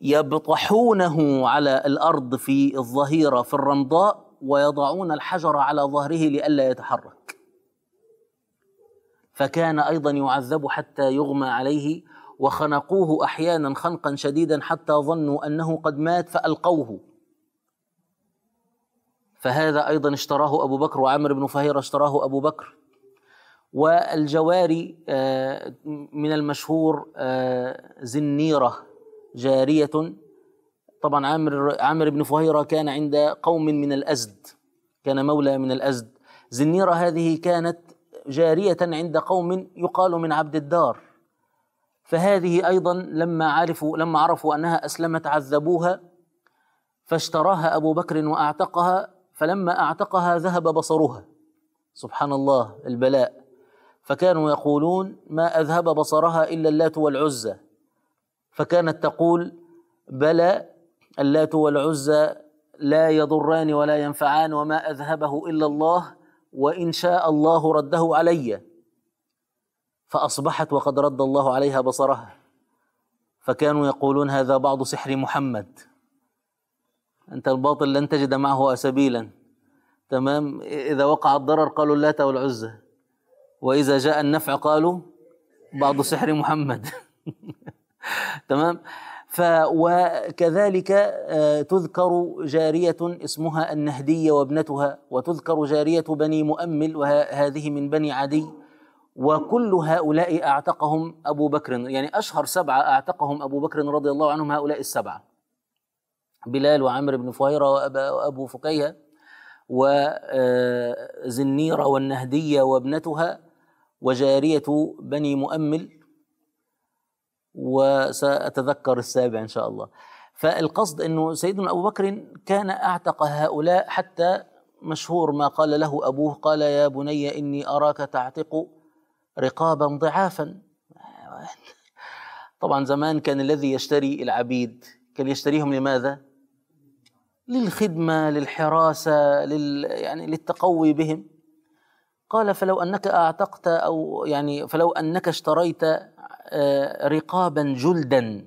يبطحونه على الارض في الظهيره في الرمضاء ويضعون الحجر على ظهره لئلا يتحرك فكان ايضا يعذب حتى يغمى عليه وخنقوه احيانا خنقا شديدا حتى ظنوا انه قد مات فالقوه فهذا ايضا اشتراه ابو بكر وعمر بن فهيره اشتراه ابو بكر والجواري آه، من المشهور زنيره آه، جاريه طبعا عامر عامر بن فهيره كان عند قوم من الازد كان مولى من الازد زنيره هذه كانت جاريه عند قوم يقال من عبد الدار فهذه أيضا لما عرفوا لما عرفوا أنها أسلمت عذبوها فاشتراها أبو بكر وأعتقها فلما أعتقها ذهب بصرها سبحان الله البلاء فكانوا يقولون ما أذهب بصرها إلا اللات والعزى فكانت تقول بلى اللات والعزى لا يضران ولا ينفعان وما أذهبه إلا الله وإن شاء الله رده عليّ فأصبحت وقد رد الله عليها بصرها فكانوا يقولون هذا بعض سحر محمد أنت الباطل لن تجد معه سبيلا تمام إذا وقع الضرر قالوا اللات والعزى وإذا جاء النفع قالوا بعض سحر محمد تمام وكذلك آه، تذكر جارية اسمها النهدية وابنتها وتذكر جارية بني مؤمل وهذه من بني عدي وكل هؤلاء أعتقهم أبو بكر يعني أشهر سبعة أعتقهم أبو بكر رضي الله عنهم هؤلاء السبعة بلال وعمر بن فهيرة وأبو فقيه وزنيرة آه، والنهدية وابنتها وجارية بني مؤمل وسأتذكر السابع إن شاء الله فالقصد أنه سيدنا أبو بكر كان أعتق هؤلاء حتى مشهور ما قال له أبوه قال يا بني إني أراك تعتق رقابا ضعافا طبعا زمان كان الذي يشتري العبيد كان يشتريهم لماذا للخدمه للحراسه لل يعني للتقوي بهم قال فلو انك اعتقت او يعني فلو انك اشتريت آه، رقابا جلدا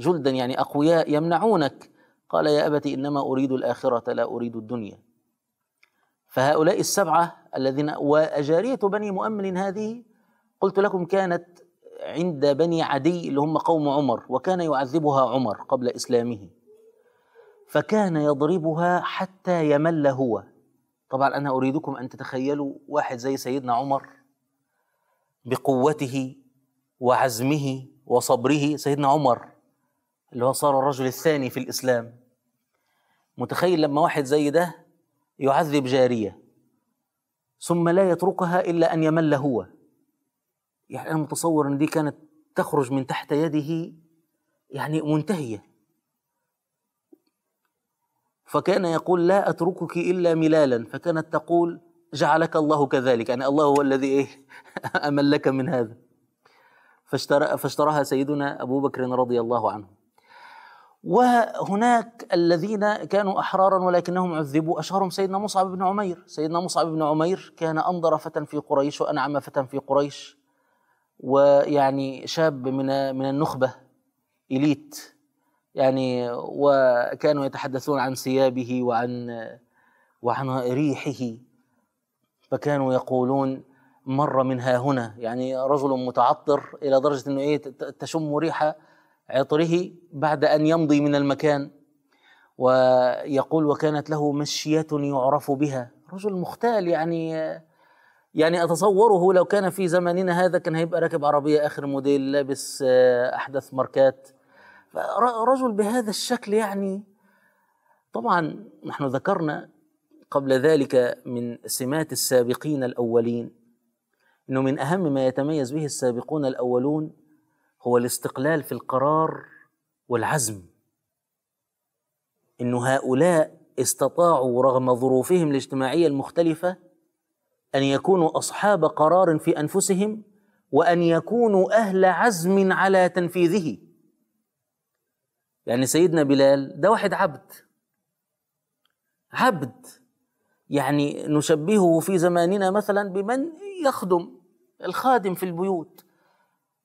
جلدا يعني اقوياء يمنعونك قال يا ابت انما اريد الاخره لا اريد الدنيا فهؤلاء السبعة الذين وأجارية بني مؤمن هذه قلت لكم كانت عند بني عدي اللي هم قوم عمر وكان يعذبها عمر قبل إسلامه فكان يضربها حتى يمل هو طبعا أنا أريدكم أن تتخيلوا واحد زي سيدنا عمر بقوته وعزمه وصبره سيدنا عمر اللي هو صار الرجل الثاني في الإسلام متخيل لما واحد زي ده يعذب جارية ثم لا يتركها إلا أن يمل هو يعني أنا متصور أن دي كانت تخرج من تحت يده يعني منتهية فكان يقول لا أتركك إلا ملالا فكانت تقول جعلك الله كذلك يعني الله هو الذي إيه أملك من هذا فاشترى فاشتراها سيدنا أبو بكر رضي الله عنه وهناك الذين كانوا أحرارا ولكنهم عذبوا أشهرهم سيدنا مصعب بن عمير سيدنا مصعب بن عمير كان أنظر فتى في قريش وأنعم فتى في قريش ويعني شاب من من النخبة إليت يعني وكانوا يتحدثون عن ثيابه وعن وعن ريحه فكانوا يقولون مر من ها هنا يعني رجل متعطر إلى درجة أنه إيه تشم ريحة عطره بعد ان يمضي من المكان ويقول وكانت له مشية يعرف بها رجل مختال يعني يعني اتصوره لو كان في زماننا هذا كان هيبقى راكب عربيه اخر موديل لابس آه، احدث ماركات رجل بهذا الشكل يعني طبعا نحن ذكرنا قبل ذلك من سمات السابقين الاولين انه من اهم ما يتميز به السابقون الاولون هو الاستقلال في القرار والعزم ان هؤلاء استطاعوا رغم ظروفهم الاجتماعيه المختلفه ان يكونوا اصحاب قرار في انفسهم وان يكونوا اهل عزم على تنفيذه يعني سيدنا بلال ده واحد عبد عبد يعني نشبهه في زماننا مثلا بمن يخدم الخادم في البيوت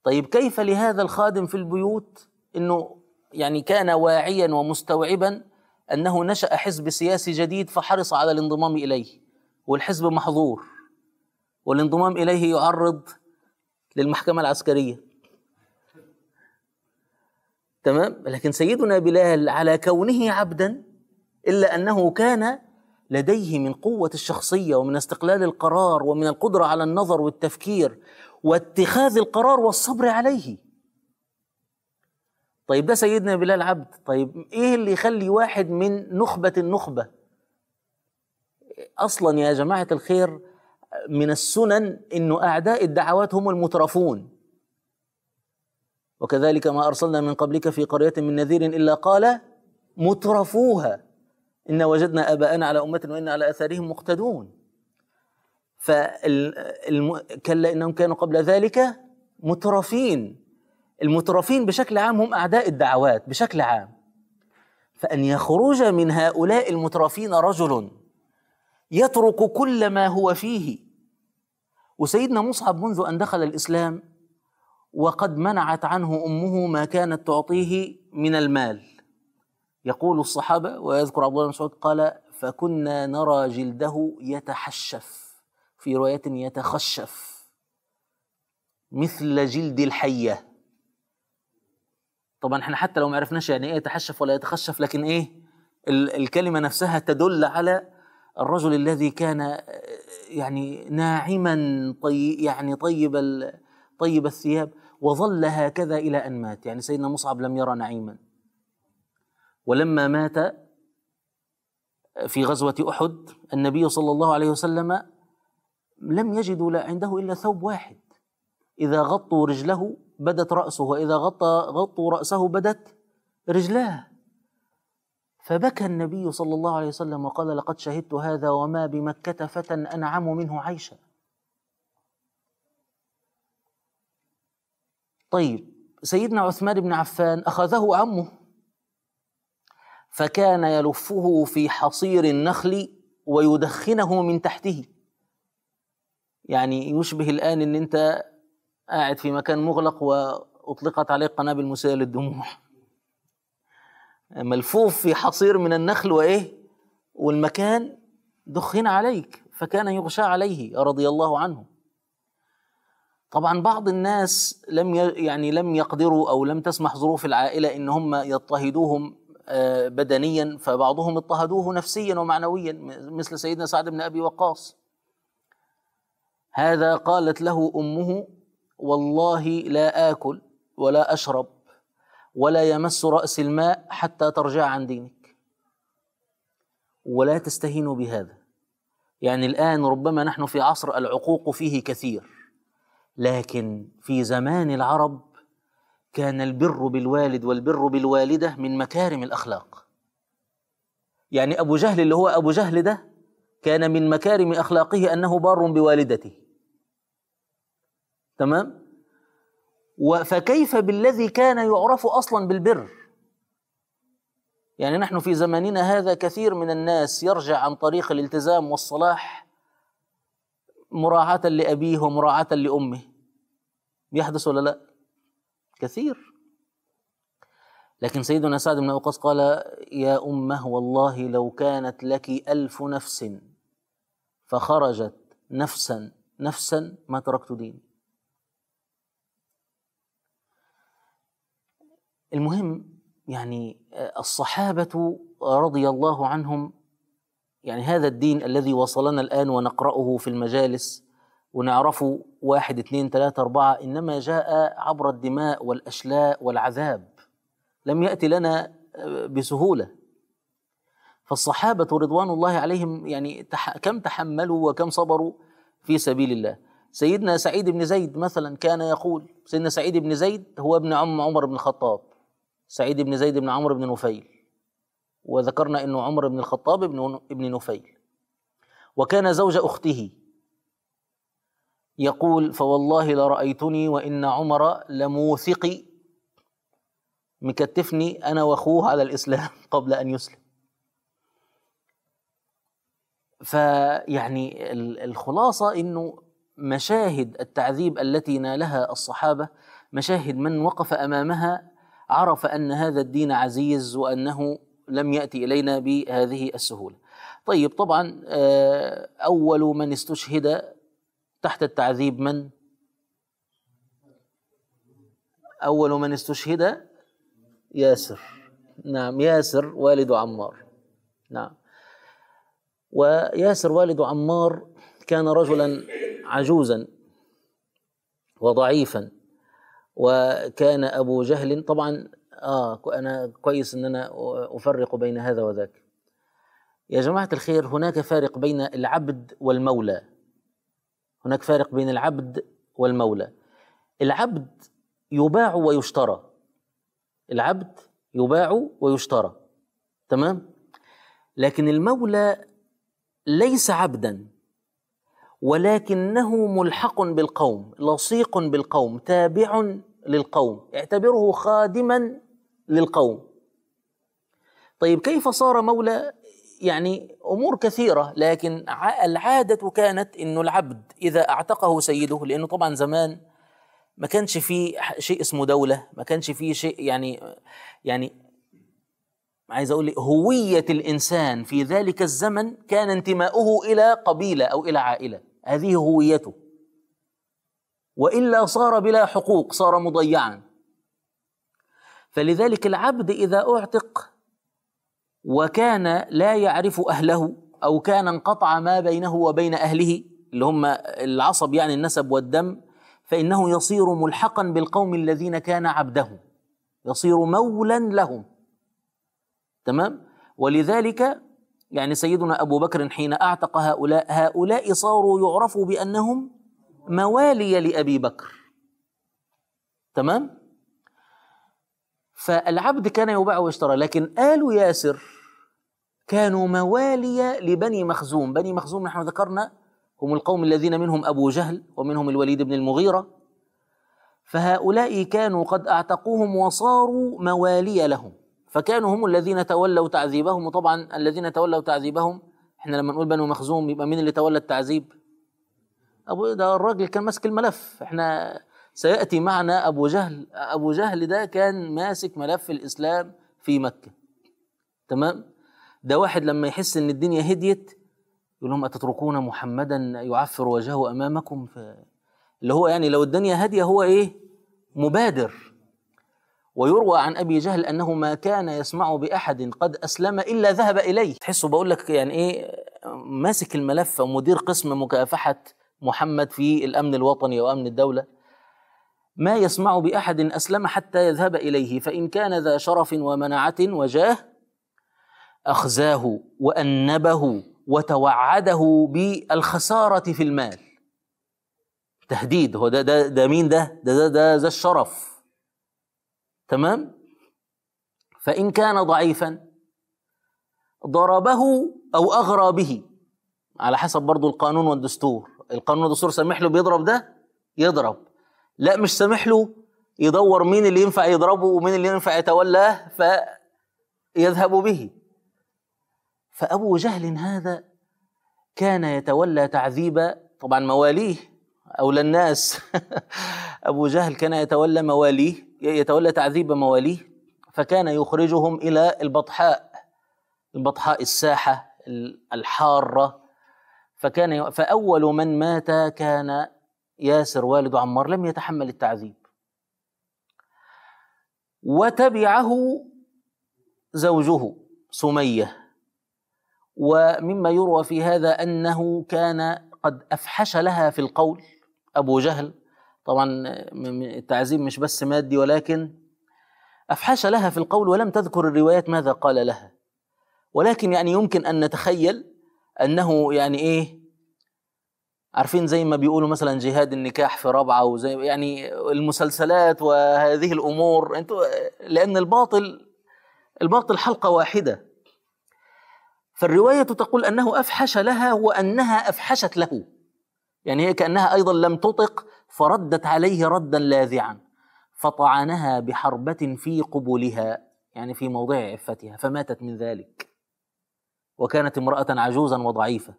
طيب كيف لهذا الخادم في البيوت انه يعني كان واعيا ومستوعبا انه نشا حزب سياسي جديد فحرص على الانضمام اليه والحزب محظور والانضمام اليه يعرض للمحكمه العسكريه تمام لكن سيدنا بلال على كونه عبدا الا انه كان لديه من قوه الشخصيه ومن استقلال القرار ومن القدره على النظر والتفكير واتخاذ القرار والصبر عليه طيب ده سيدنا بلال عبد طيب ايه اللي يخلي واحد من نخبة النخبة اصلا يا جماعة الخير من السنن انه اعداء الدعوات هم المترفون وكذلك ما ارسلنا من قبلك في قرية من نذير الا قال مترفوها إن وجدنا آباءنا على أمة وإنا على أثارهم مقتدون فالم... كلا انهم كانوا قبل ذلك مترفين المترفين بشكل عام هم اعداء الدعوات بشكل عام فان يخرج من هؤلاء المترفين رجل يترك كل ما هو فيه وسيدنا مصعب منذ ان دخل الاسلام وقد منعت عنه امه ما كانت تعطيه من المال يقول الصحابه ويذكر عبد الله بن مسعود قال فكنا نرى جلده يتحشف في رواية يتخشف مثل جلد الحية طبعا احنا حتى لو ما عرفناش يعني ايه يتحشف ولا يتخشف لكن ايه الكلمة نفسها تدل على الرجل الذي كان يعني ناعما طي يعني طيب طيب الثياب وظل هكذا إلى أن مات يعني سيدنا مصعب لم يرى نعيما ولما مات في غزوة أحد النبي صلى الله عليه وسلم لم يجدوا لا عنده إلا ثوب واحد إذا غطوا رجله بدت رأسه وإذا غطى غطوا رأسه بدت رجلاه فبكى النبي صلى الله عليه وسلم وقال لقد شهدت هذا وما بمكة فتى أنعم منه عيشا طيب سيدنا عثمان بن عفان أخذه عمه فكان يلفه في حصير النخل ويدخنه من تحته يعني يشبه الآن إن أنت قاعد في مكان مغلق وأطلقت عليه قنابل مسيئة للدموع ملفوف في حصير من النخل وإيه والمكان دخن عليك فكان يغشى عليه رضي الله عنه طبعا بعض الناس لم يعني لم يقدروا او لم تسمح ظروف العائله ان هم يضطهدوهم آه، بدنيا فبعضهم اضطهدوه نفسيا ومعنويا مثل سيدنا سعد بن ابي وقاص هذا قالت له امه والله لا اكل ولا اشرب ولا يمس راس الماء حتى ترجع عن دينك ولا تستهينوا بهذا يعني الان ربما نحن في عصر العقوق فيه كثير لكن في زمان العرب كان البر بالوالد والبر بالوالده من مكارم الاخلاق يعني ابو جهل اللي هو ابو جهل ده كان من مكارم أخلاقه أنه بار بوالدته تمام فكيف بالذي كان يعرف أصلا بالبر يعني نحن في زماننا هذا كثير من الناس يرجع عن طريق الالتزام والصلاح مراعاة لأبيه ومراعاة لأمه يحدث ولا لا كثير لكن سيدنا سعد بن أوقاص قال يا أمه والله لو كانت لك ألف نفس فخرجت نفسا نفسا ما تركت ديني المهم يعني آه، الصحابة رضي الله عنهم يعني هذا الدين الذي وصلنا الآن ونقرأه في المجالس ونعرفه واحد اثنين ثلاثة أربعة إنما جاء عبر الدماء والأشلاء والعذاب لم يأتي لنا آه، بسهولة فالصحابة رضوان الله عليهم يعني تح كم تحملوا وكم صبروا في سبيل الله سيدنا سعيد بن زيد مثلا كان يقول سيدنا سعيد بن زيد هو ابن عم عمر بن الخطاب سعيد بن زيد بن عمرو بن نفيل وذكرنا أن عمر بن الخطاب ابن, ابن نفيل وكان زوج أخته يقول فوالله لرأيتني وإن عمر لموثقي مكتفني أنا وأخوه على الإسلام قبل أن يسلم فيعني الخلاصه انه مشاهد التعذيب التي نالها الصحابه مشاهد من وقف امامها عرف ان هذا الدين عزيز وانه لم ياتي الينا بهذه السهوله. طيب طبعا آه، اول من استشهد تحت التعذيب من؟ اول من استشهد ياسر نعم ياسر والد عمار نعم وياسر والد عمار كان رجلا عجوزا وضعيفا وكان أبو جهل طبعا آه أنا كويس أن أنا أفرق بين هذا وذاك يا جماعة الخير هناك فارق بين العبد والمولى هناك فارق بين العبد والمولى العبد يباع ويشترى العبد يباع ويشترى تمام لكن المولى ليس عبدا ولكنه ملحق بالقوم لصيق بالقوم تابع للقوم اعتبره خادما للقوم طيب كيف صار مولى يعني امور كثيره لكن العاده كانت انه العبد اذا اعتقه سيده لانه طبعا زمان ما كانش فيه شيء اسمه دوله ما كانش فيه شيء يعني يعني عايز اقول هويه الانسان في ذلك الزمن كان انتماؤه الى قبيله او الى عائله هذه هويته والا صار بلا حقوق صار مضيعا فلذلك العبد اذا اعتق وكان لا يعرف اهله او كان انقطع ما بينه وبين اهله اللي هم العصب يعني النسب والدم فانه يصير ملحقا بالقوم الذين كان عبده يصير مولا لهم تمام ولذلك يعني سيدنا أبو بكر حين أعتق هؤلاء هؤلاء صاروا يعرفوا بأنهم موالي لأبي بكر تمام فالعبد كان يباع ويشترى لكن آل ياسر كانوا موالي لبني مخزوم بني مخزوم نحن ذكرنا هم القوم الذين منهم أبو جهل ومنهم الوليد بن المغيرة فهؤلاء كانوا قد أعتقوهم وصاروا موالي لهم فكانوا هم الذين تولوا تعذيبهم وطبعا الذين تولوا تعذيبهم احنا لما نقول بنو مخزوم يبقى مين اللي تولى التعذيب ابو إيه ده الراجل كان ماسك الملف احنا سياتي معنا ابو جهل ابو جهل ده كان ماسك ملف الاسلام في مكه تمام ده واحد لما يحس ان الدنيا هديت يقول لهم اتتركون محمدا يعفر وجهه امامكم ف... اللي هو يعني لو الدنيا هاديه هو ايه مبادر ويروى عن ابي جهل انه ما كان يسمع باحد قد اسلم الا ذهب اليه تحسه بقول لك يعني ايه ماسك الملف ومدير قسم مكافحه محمد في الامن الوطني وامن الدوله ما يسمع باحد اسلم حتى يذهب اليه فان كان ذا شرف ومنعه وجاه اخزاه وانبه وتوعده بالخساره في المال تهديد هو ده ده ده مين ده ده ده ده, الشرف تمام فإن كان ضعيفا ضربه أو أغرى به على حسب برضو القانون والدستور القانون والدستور سامح له بيضرب ده يضرب لا مش سامح له يدور مين اللي ينفع يضربه ومين اللي ينفع يتولاه فيذهب به فأبو جهل هذا كان يتولى تعذيب طبعا مواليه أو للناس أبو جهل كان يتولى مواليه يتولى تعذيب مواليه فكان يخرجهم إلى البطحاء البطحاء الساحة الحارة فكان فأول من مات كان ياسر والد عمار لم يتحمل التعذيب وتبعه زوجه سميه ومما يروى في هذا انه كان قد افحش لها في القول أبو جهل طبعا التعذيب مش بس مادي ولكن أفحش لها في القول ولم تذكر الروايات ماذا قال لها ولكن يعني يمكن أن نتخيل أنه يعني إيه عارفين زي ما بيقولوا مثلا جهاد النكاح في رابعة وزي يعني المسلسلات وهذه الأمور أنتوا لأن الباطل الباطل حلقة واحدة فالرواية تقول أنه أفحش لها وأنها أفحشت له يعني هي كأنها أيضا لم تطق فردت عليه ردا لاذعا فطعنها بحربة في قبلها يعني في موضع عفتها فماتت من ذلك وكانت امرأة عجوزا وضعيفة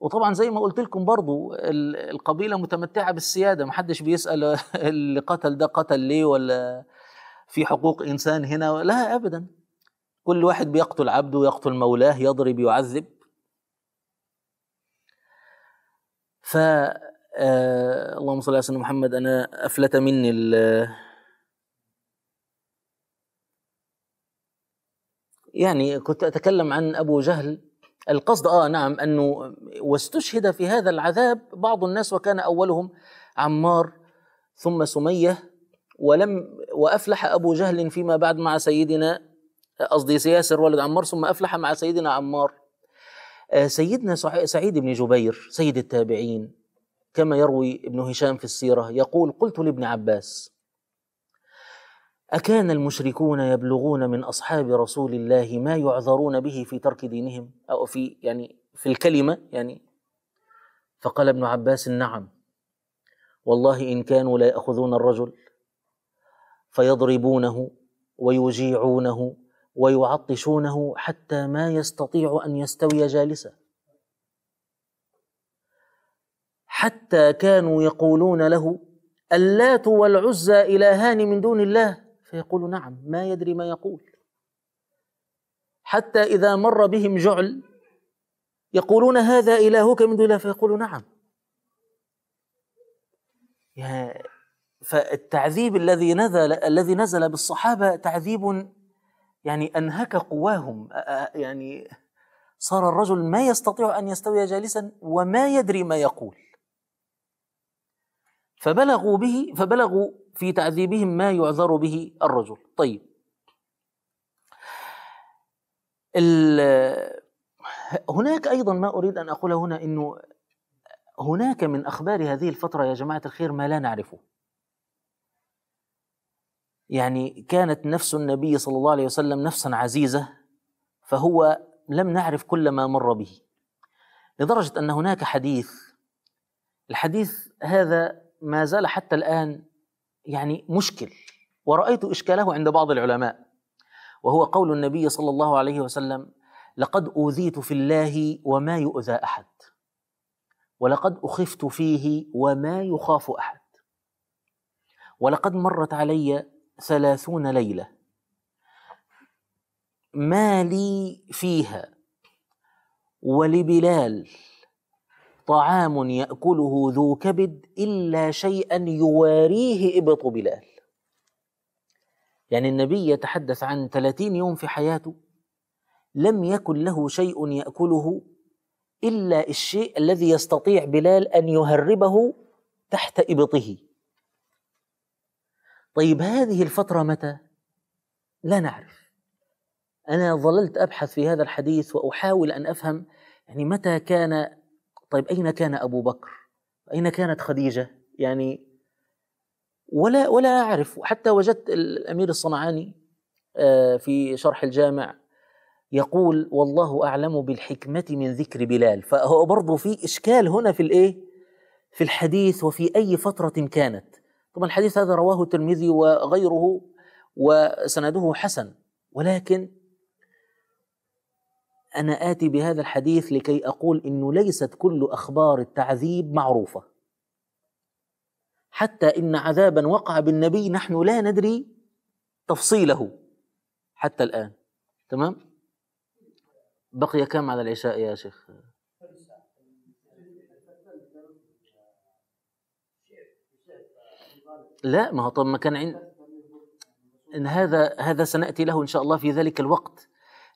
وطبعا زي ما قلت لكم برضو القبيلة متمتعة بالسيادة محدش بيسأل اللي قتل ده قتل ليه ولا في حقوق إنسان هنا لا أبدا كل واحد بيقتل عبده ويقتل مولاه يضرب يعذب ف آه، اللهم صل على سيدنا محمد انا افلت مني ال يعني كنت اتكلم عن ابو جهل القصد اه نعم انه واستشهد في هذا العذاب بعض الناس وكان اولهم عمار ثم سميه ولم وافلح ابو جهل فيما بعد مع سيدنا قصدي ياسر والد عمار ثم افلح مع سيدنا عمار آه، سيدنا سعيد بن جبير سيد التابعين كما يروي ابن هشام في السيرة يقول قلت لابن عباس أكان المشركون يبلغون من أصحاب رسول الله ما يعذرون به في ترك دينهم أو في يعني في الكلمة يعني فقال ابن عباس نعم والله إن كانوا لا يأخذون الرجل فيضربونه ويجيعونه ويعطشونه حتى ما يستطيع ان يستوي جالسا حتى كانوا يقولون له اللات والعزى الهان من دون الله فيقول نعم ما يدري ما يقول حتى اذا مر بهم جعل يقولون هذا الهك من دون الله فيقول نعم فالتعذيب الذي نزل الذي نزل بالصحابه تعذيب يعني أنهك قواهم يعني صار الرجل ما يستطيع أن يستوي جالسا وما يدري ما يقول فبلغوا به فبلغوا في تعذيبهم ما يعذر به الرجل طيب هناك أيضا ما أريد أن أقوله هنا أنه هناك من أخبار هذه الفترة يا جماعة الخير ما لا نعرفه يعني كانت نفس النبي صلى الله عليه وسلم نفسا عزيزة فهو لم نعرف كل ما مر به لدرجة أن هناك حديث الحديث هذا ما زال حتى الآن يعني مشكل ورأيت إشكاله عند بعض العلماء وهو قول النبي صلى الله عليه وسلم لقد أوذيت في الله وما يؤذى أحد ولقد أخفت فيه وما يخاف أحد ولقد مرت علي ثلاثون ليلة ما لي فيها ولبلال طعام يأكله ذو كبد إلا شيئا يواريه إبط بلال يعني النبي يتحدث عن 30 يوم في حياته لم يكن له شيء يأكله إلا الشيء الذي يستطيع بلال أن يهربه تحت إبطه طيب هذه الفترة متى؟ لا نعرف أنا ظللت أبحث في هذا الحديث وأحاول أن أفهم يعني متى كان طيب أين كان أبو بكر؟ أين كانت خديجة؟ يعني ولا ولا أعرف حتى وجدت الأمير الصنعاني آه، في شرح الجامع يقول والله أعلم بالحكمة من ذكر بلال فهو برضو في إشكال هنا في الإيه؟ في الحديث وفي أي فترة كانت طبعا الحديث هذا رواه الترمذي وغيره وسنده حسن ولكن أنا آتي بهذا الحديث لكي أقول إنه ليست كل أخبار التعذيب معروفة حتى إن عذابا وقع بالنبي نحن لا ندري تفصيله حتى الآن تمام بقي كم على العشاء يا شيخ لا ما هو طب ما كان عند إن هذا هذا سناتي له ان شاء الله في ذلك الوقت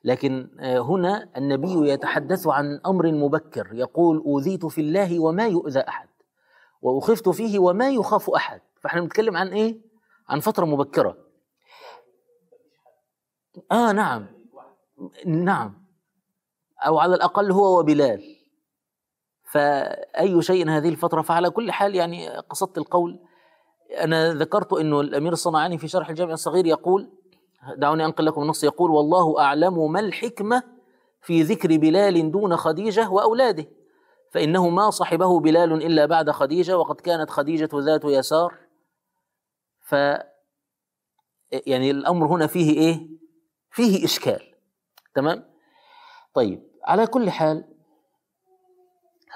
لكن آه، هنا النبي يتحدث عن امر مبكر يقول اوذيت في الله وما يؤذى احد واخفت فيه وما يخاف احد فاحنا بنتكلم عن ايه عن فتره مبكره اه نعم نعم او على الاقل هو وبلال فاي شيء هذه الفتره فعلى كل حال يعني قصدت القول أنا ذكرت أنه الأمير الصنعاني في شرح الجامع الصغير يقول دعوني أنقل لكم النص يقول والله أعلم ما الحكمة في ذكر بلال دون خديجة وأولاده فإنه ما صحبه بلال إلا بعد خديجة وقد كانت خديجة ذات يسار ف يعني الأمر هنا فيه إيه؟ فيه إشكال تمام؟ طيب على كل حال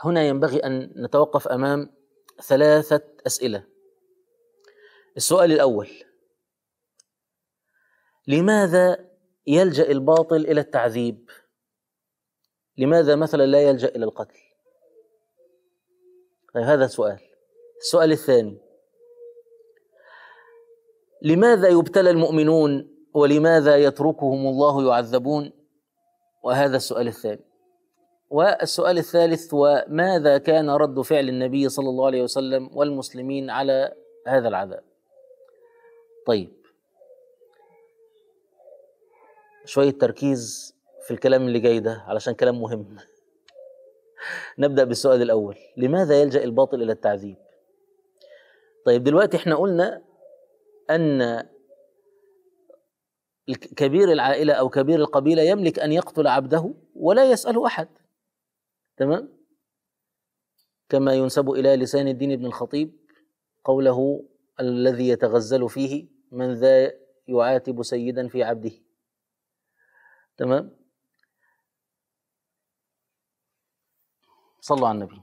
هنا ينبغي أن نتوقف أمام ثلاثة أسئلة السؤال الأول لماذا يلجأ الباطل إلى التعذيب؟ لماذا مثلا لا يلجأ إلى القتل؟ طيب هذا سؤال السؤال الثاني لماذا يبتلى المؤمنون ولماذا يتركهم الله يعذبون؟ وهذا السؤال الثاني والسؤال الثالث وماذا كان رد فعل النبي صلى الله عليه وسلم والمسلمين على هذا العذاب طيب شوية تركيز في الكلام اللي جاي ده علشان كلام مهم نبدأ بالسؤال الأول لماذا يلجأ الباطل إلى التعذيب طيب دلوقتي احنا قلنا أن كبير العائلة أو كبير القبيلة يملك أن يقتل عبده ولا يسأله أحد تمام كما ينسب إلى لسان الدين بن الخطيب قوله الذي يتغزل فيه من ذا يعاتب سيدا في عبده تمام صلوا على النبي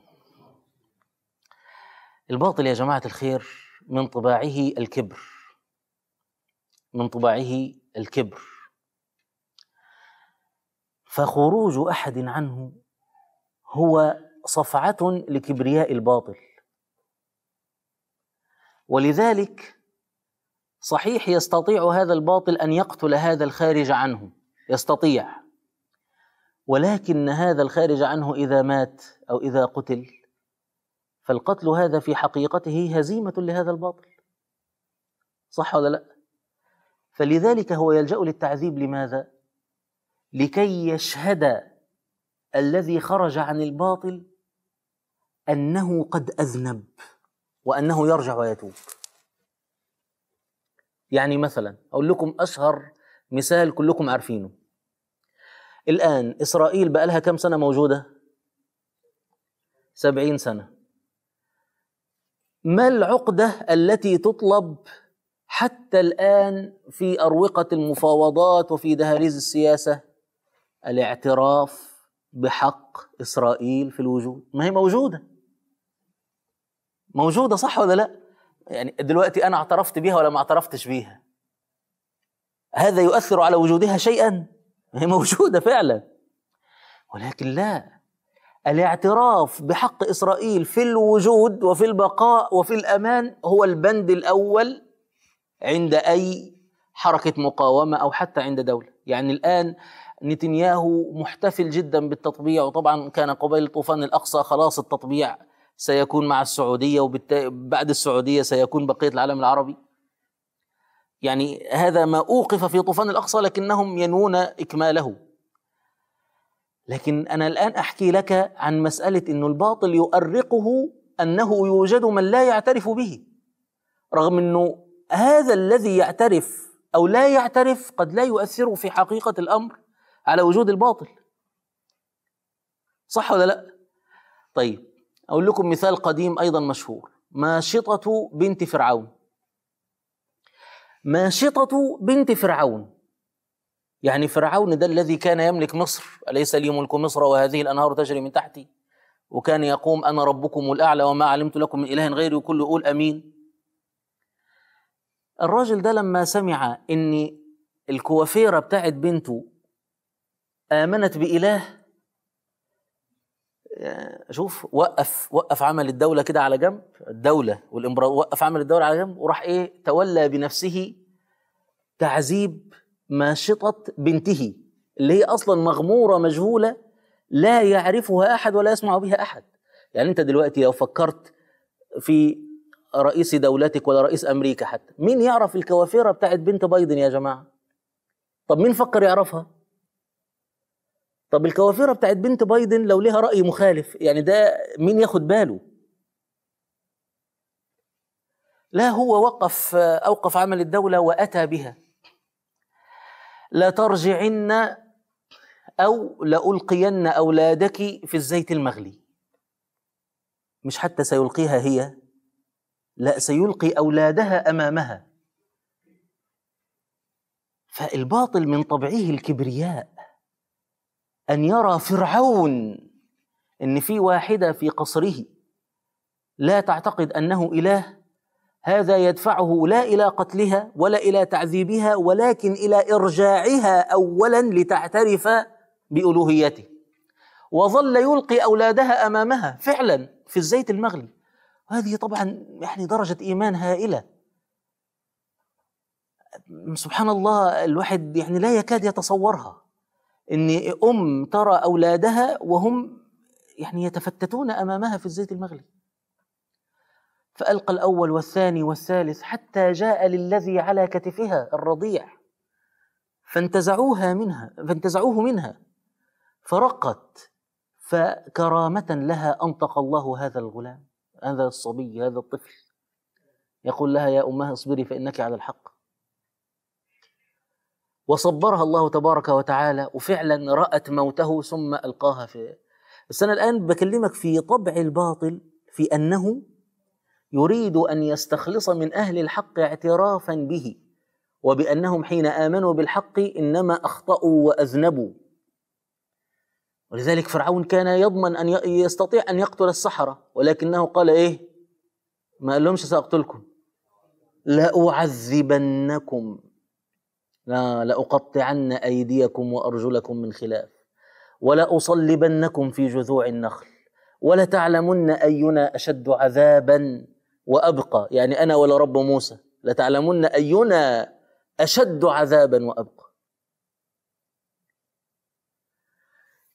الباطل يا جماعة الخير من طباعه الكبر من طباعه الكبر فخروج أحد عنه هو صفعة لكبرياء الباطل ولذلك صحيح يستطيع هذا الباطل ان يقتل هذا الخارج عنه يستطيع ولكن هذا الخارج عنه اذا مات او اذا قتل فالقتل هذا في حقيقته هزيمه لهذا الباطل صح ولا لا فلذلك هو يلجا للتعذيب لماذا لكي يشهد الذي خرج عن الباطل انه قد اذنب وانه يرجع ويتوب يعني مثلا أقول لكم أشهر مثال كلكم عارفينه الآن إسرائيل بقى لها كم سنة موجودة؟ سبعين سنة ما العقدة التي تطلب حتى الآن في أروقة المفاوضات وفي دهاليز السياسة الاعتراف بحق إسرائيل في الوجود ما هي موجودة موجودة صح ولا لأ يعني دلوقتي انا اعترفت بيها ولا ما اعترفتش بيها هذا يؤثر على وجودها شيئا هي موجوده فعلا ولكن لا الاعتراف بحق اسرائيل في الوجود وفي البقاء وفي الامان هو البند الاول عند اي حركه مقاومه او حتى عند دوله يعني الان نتنياهو محتفل جدا بالتطبيع وطبعا كان قبيل طوفان الاقصى خلاص التطبيع سيكون مع السعوديه وبعد بعد السعوديه سيكون بقيه العالم العربي يعني هذا ما اوقف في طوفان الاقصى لكنهم ينوون اكماله لكن انا الان احكي لك عن مساله أن الباطل يؤرقه انه يوجد من لا يعترف به رغم انه هذا الذي يعترف او لا يعترف قد لا يؤثر في حقيقه الامر على وجود الباطل صح ولا لا طيب أقول لكم مثال قديم أيضا مشهور ماشطة بنت فرعون ماشطة بنت فرعون يعني فرعون ده الذي كان يملك مصر أليس لي ملك مصر وهذه الأنهار تجري من تحتي وكان يقوم أنا ربكم الأعلى وما علمت لكم من إله غيري وكل يقول أمين الراجل ده لما سمع إن الكوافيرة بتاعت بنته آمنت بإله شوف وقف وقف عمل الدوله كده على جنب الدوله والامبراطور وقف عمل الدوله على جنب وراح ايه تولى بنفسه تعذيب ماشطه بنته اللي هي اصلا مغموره مجهوله لا يعرفها احد ولا يسمع بها احد يعني انت دلوقتي لو فكرت في رئيس دولتك ولا رئيس امريكا حتى مين يعرف الكوافيره بتاعت بنت بايدن يا جماعه طب مين فكر يعرفها طب الكوافيره بتاعت بنت بايدن لو ليها راي مخالف يعني ده مين ياخد باله لا هو وقف اوقف عمل الدوله واتى بها لا ترجعن او لالقين اولادك في الزيت المغلي مش حتى سيلقيها هي لا سيلقي اولادها امامها فالباطل من طبعه الكبرياء أن يرى فرعون إن في واحدة في قصره لا تعتقد أنه إله هذا يدفعه لا إلى قتلها ولا إلى تعذيبها ولكن إلى إرجاعها أولا لتعترف بألوهيته وظل يلقي أولادها أمامها فعلا في الزيت المغلي هذه طبعا يعني درجة إيمان هائلة سبحان الله الواحد يعني لا يكاد يتصورها ان ام ترى اولادها وهم يعني يتفتتون امامها في الزيت المغلي فالقى الاول والثاني والثالث حتى جاء للذي على كتفها الرضيع فانتزعوها منها فانتزعوه منها فرقت فكرامة لها أنطق الله هذا الغلام هذا الصبي هذا الطفل يقول لها يا أمها اصبري فإنك على الحق وصبرها الله تبارك وتعالى وفعلا رأت موته ثم ألقاها في بس أنا الآن بكلمك في طبع الباطل في أنه يريد أن يستخلص من أهل الحق اعترافا به وبأنهم حين آمنوا بالحق إنما أخطأوا وأذنبوا ولذلك فرعون كان يضمن أن يستطيع أن يقتل السحرة ولكنه قال إيه ما قال لهمش سأقتلكم لأعذبنكم لا لأقطعن أيديكم وأرجلكم من خلاف ولأصلبنكم في جذوع النخل ولتعلمن أينا أشد عذابا وأبقى يعني أنا ولا رب موسى لتعلمن أينا أشد عذابا وأبقى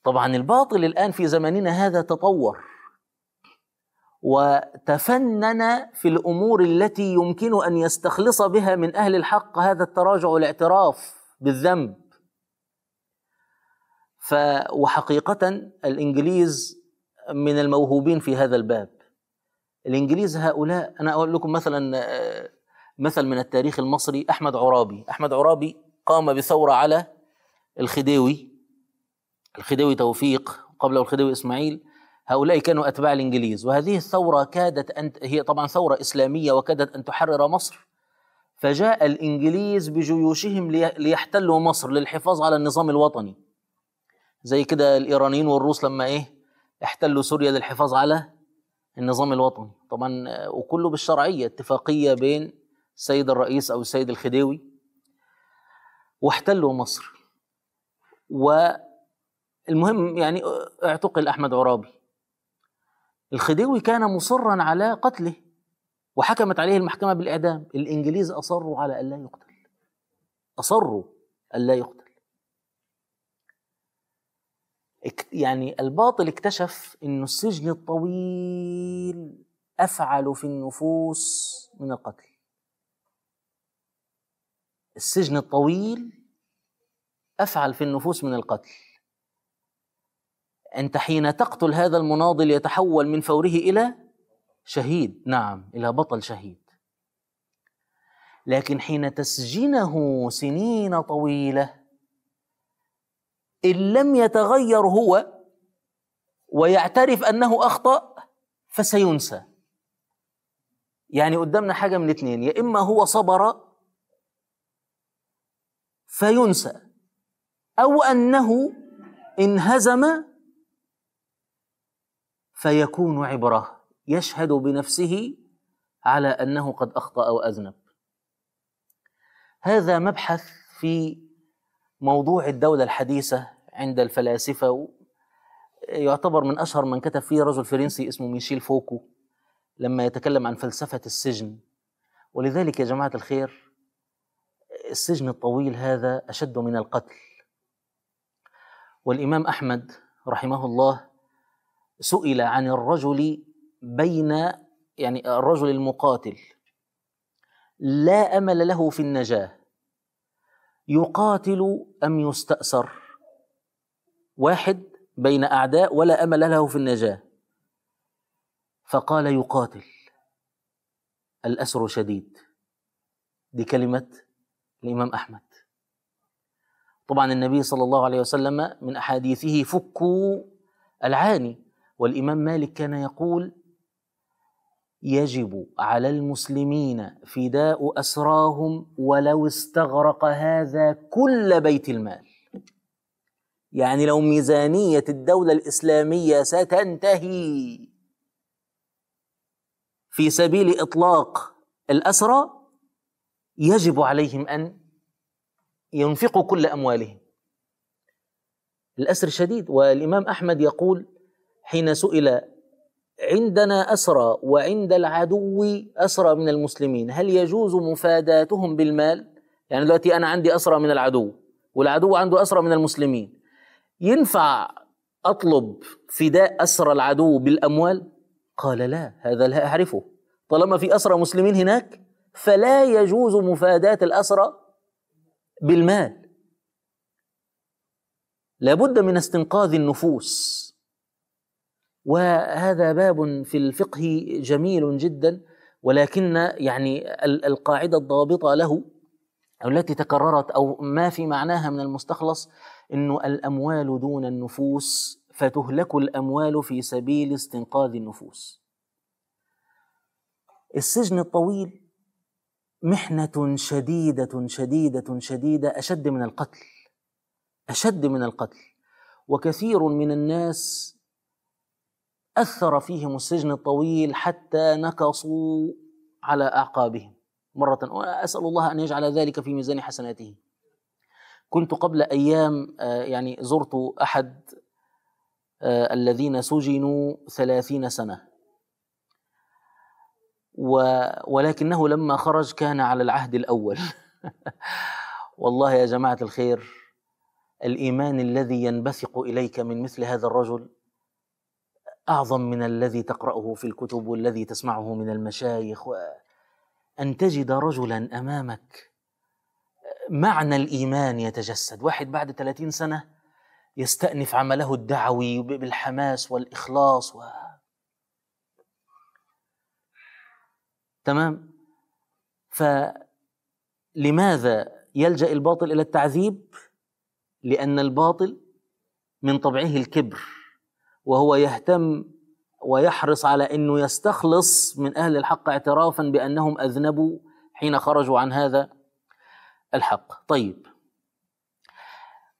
طبعا الباطل الآن في زمننا هذا تطور وتفنن في الامور التي يمكن ان يستخلص بها من اهل الحق هذا التراجع والاعتراف بالذنب ف وحقيقه الانجليز من الموهوبين في هذا الباب الانجليز هؤلاء انا اقول لكم مثلا مثل من التاريخ المصري احمد عرابي احمد عرابي قام بثوره على الخديوي الخديوي توفيق قبله الخديوي اسماعيل هؤلاء كانوا أتباع الإنجليز وهذه الثورة كادت أن هي طبعا ثورة إسلامية وكادت أن تحرر مصر فجاء الإنجليز بجيوشهم ليحتلوا مصر للحفاظ على النظام الوطني زي كده الإيرانيين والروس لما إيه احتلوا سوريا للحفاظ على النظام الوطني طبعا وكله بالشرعية اتفاقية بين السيد الرئيس أو السيد الخديوي واحتلوا مصر والمهم يعني اعتقل أحمد عرابي الخديوي كان مصرا على قتله وحكمت عليه المحكمة بالإعدام الإنجليز أصروا على ألا يقتل أصروا ألا يقتل يعني الباطل اكتشف أن السجن الطويل أفعل في النفوس من القتل السجن الطويل أفعل في النفوس من القتل أنت حين تقتل هذا المناضل يتحول من فوره إلى شهيد نعم إلى بطل شهيد لكن حين تسجنه سنين طويلة إن لم يتغير هو ويعترف أنه أخطأ فسينسى يعني قدامنا حاجة من الاثنين يا إما هو صبر فينسى أو أنه انهزم فيكون عبرة يشهد بنفسه على أنه قد أخطأ وأذنب هذا مبحث في موضوع الدولة الحديثة عند الفلاسفة يعتبر من أشهر من كتب فيه رجل فرنسي اسمه ميشيل فوكو لما يتكلم عن فلسفة السجن ولذلك يا جماعة الخير السجن الطويل هذا أشد من القتل والإمام أحمد رحمه الله سئل عن الرجل بين يعني الرجل المقاتل لا امل له في النجاه يقاتل ام يستاسر واحد بين اعداء ولا امل له في النجاه فقال يقاتل الاسر شديد دي كلمه الامام احمد طبعا النبي صلى الله عليه وسلم من احاديثه فكوا العاني والإمام مالك كان يقول يجب على المسلمين فداء أسراهم ولو استغرق هذا كل بيت المال يعني لو ميزانية الدولة الإسلامية ستنتهي في سبيل إطلاق الأسرى يجب عليهم أن ينفقوا كل أموالهم الأسر شديد والإمام أحمد يقول حين سئل عندنا أسرى وعند العدو أسرى من المسلمين هل يجوز مفاداتهم بالمال؟ يعني دلوقتي أنا عندي أسرى من العدو والعدو عنده أسرى من المسلمين ينفع أطلب فداء أسرى العدو بالأموال؟ قال لا هذا لا أعرفه طالما في أسرى مسلمين هناك فلا يجوز مفاداة الأسرى بالمال لابد من استنقاذ النفوس وهذا باب في الفقه جميل جدا ولكن يعني القاعده الضابطه له او التي تكررت او ما في معناها من المستخلص انه الاموال دون النفوس فتهلك الاموال في سبيل استنقاذ النفوس. السجن الطويل محنه شديده شديده شديده اشد من القتل. اشد من القتل وكثير من الناس أثر فيهم السجن الطويل حتى نكصوا على أعقابهم مرة أسأل الله أن يجعل ذلك في ميزان حسناته كنت قبل أيام آه، يعني زرت أحد آه، الذين سجنوا ثلاثين سنة ولكنه لما خرج كان على العهد الأول والله يا جماعة الخير الإيمان الذي ينبثق إليك من مثل هذا الرجل اعظم من الذي تقراه في الكتب والذي تسمعه من المشايخ ان تجد رجلا امامك معنى الايمان يتجسد واحد بعد 30 سنه يستأنف عمله الدعوي بالحماس والإخلاص و... تمام فلماذا يلجأ الباطل إلى التعذيب لأن الباطل من طبعه الكبر وهو يهتم ويحرص على انه يستخلص من اهل الحق اعترافا بانهم اذنبوا حين خرجوا عن هذا الحق طيب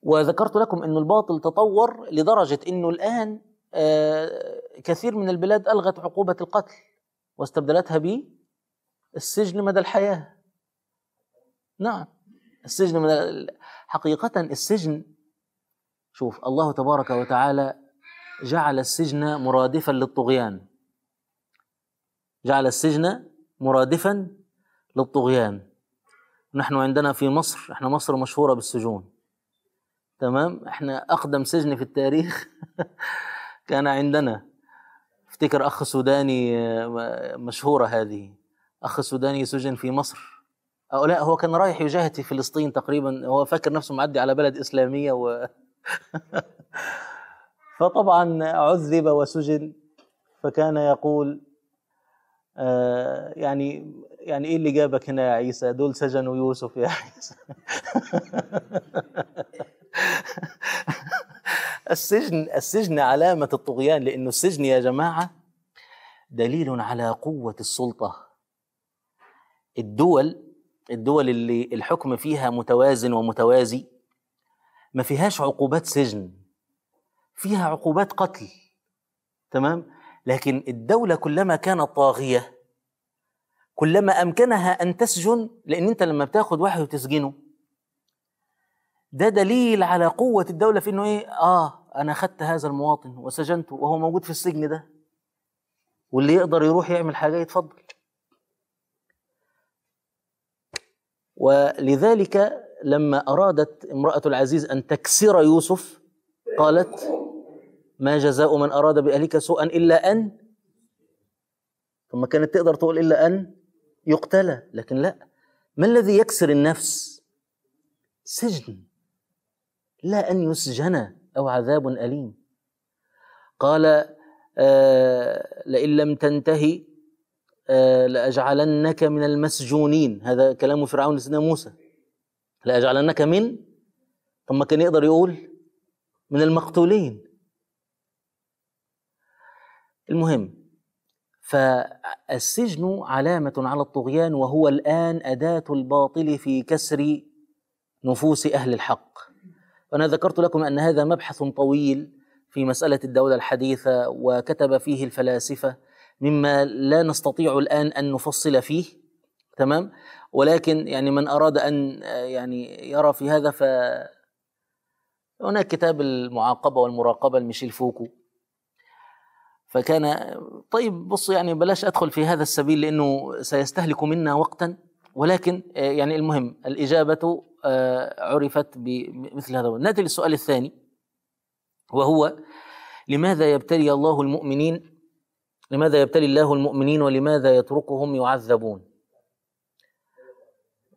وذكرت لكم أن الباطل تطور لدرجة أنه الآن آه، كثير من البلاد ألغت عقوبة القتل واستبدلتها ب السجن مدى الحياة نعم السجن مدى حقيقة السجن شوف الله تبارك وتعالى جعل السجن مرادفا للطغيان جعل السجن مرادفا للطغيان نحن عندنا في مصر احنا مصر مشهورة بالسجون تمام احنا أقدم سجن في التاريخ كان عندنا افتكر أخ سوداني آه، مشهورة هذه أخ سوداني سجن في مصر أو لا هو كان رايح يجاهد في فلسطين تقريبا هو فاكر نفسه معدي على بلد إسلامية و فطبعا عذب وسجن فكان يقول آه، يعني يعني ايه اللي جابك هنا يا عيسى دول سجنوا يوسف يا عيسى السجن السجن علامة الطغيان لأنه السجن يا جماعة دليل على قوة السلطة الدول الدول اللي الحكم فيها متوازن ومتوازي ما فيهاش عقوبات سجن فيها عقوبات قتل تمام لكن الدولة كلما كانت طاغية كلما أمكنها أن تسجن لأن أنت لما بتاخد واحد وتسجنه ده دليل على قوة الدولة في إنه إيه آه أنا خدت هذا المواطن وسجنته وهو موجود في السجن ده واللي يقدر يروح يعمل حاجة يتفضل ولذلك لما أرادت امرأة العزيز أن تكسر يوسف قالت ما جزاء من أراد بأهلك سوءا إلا أن ثم كانت تقدر تقول إلا أن يقتل لكن لا ما الذي يكسر النفس سجن لا أن يسجن أو عذاب أليم قال آه لئن لم تنتهي آه لأجعلنك من المسجونين هذا كلام فرعون لسيدنا موسى لأجعلنك من طب ما كان يقدر يقول من المقتولين المهم فالسجن علامة على الطغيان وهو الآن أداة الباطل في كسر نفوس أهل الحق وأنا ذكرت لكم أن هذا مبحث طويل في مسألة الدولة الحديثة وكتب فيه الفلاسفة مما لا نستطيع الآن أن نفصل فيه تمام ولكن يعني من أراد أن يعني يرى في هذا ف هناك كتاب المعاقبة والمراقبة لميشيل فوكو فكان طيب بص يعني بلاش ادخل في هذا السبيل لانه سيستهلك منا وقتا ولكن آه، يعني المهم الاجابه آه، عرفت بمثل هذا ناتي للسؤال الثاني وهو لماذا يبتلي الله المؤمنين لماذا يبتلي الله المؤمنين ولماذا يتركهم يعذبون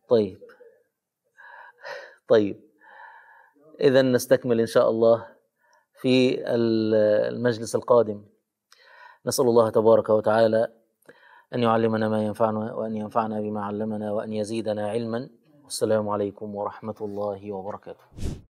طيب طيب اذا نستكمل ان شاء الله في المجلس القادم نسأل الله تبارك وتعالى أن يعلمنا ما ينفعنا وأن ينفعنا بما علمنا وأن يزيدنا علما والسلام عليكم ورحمة الله وبركاته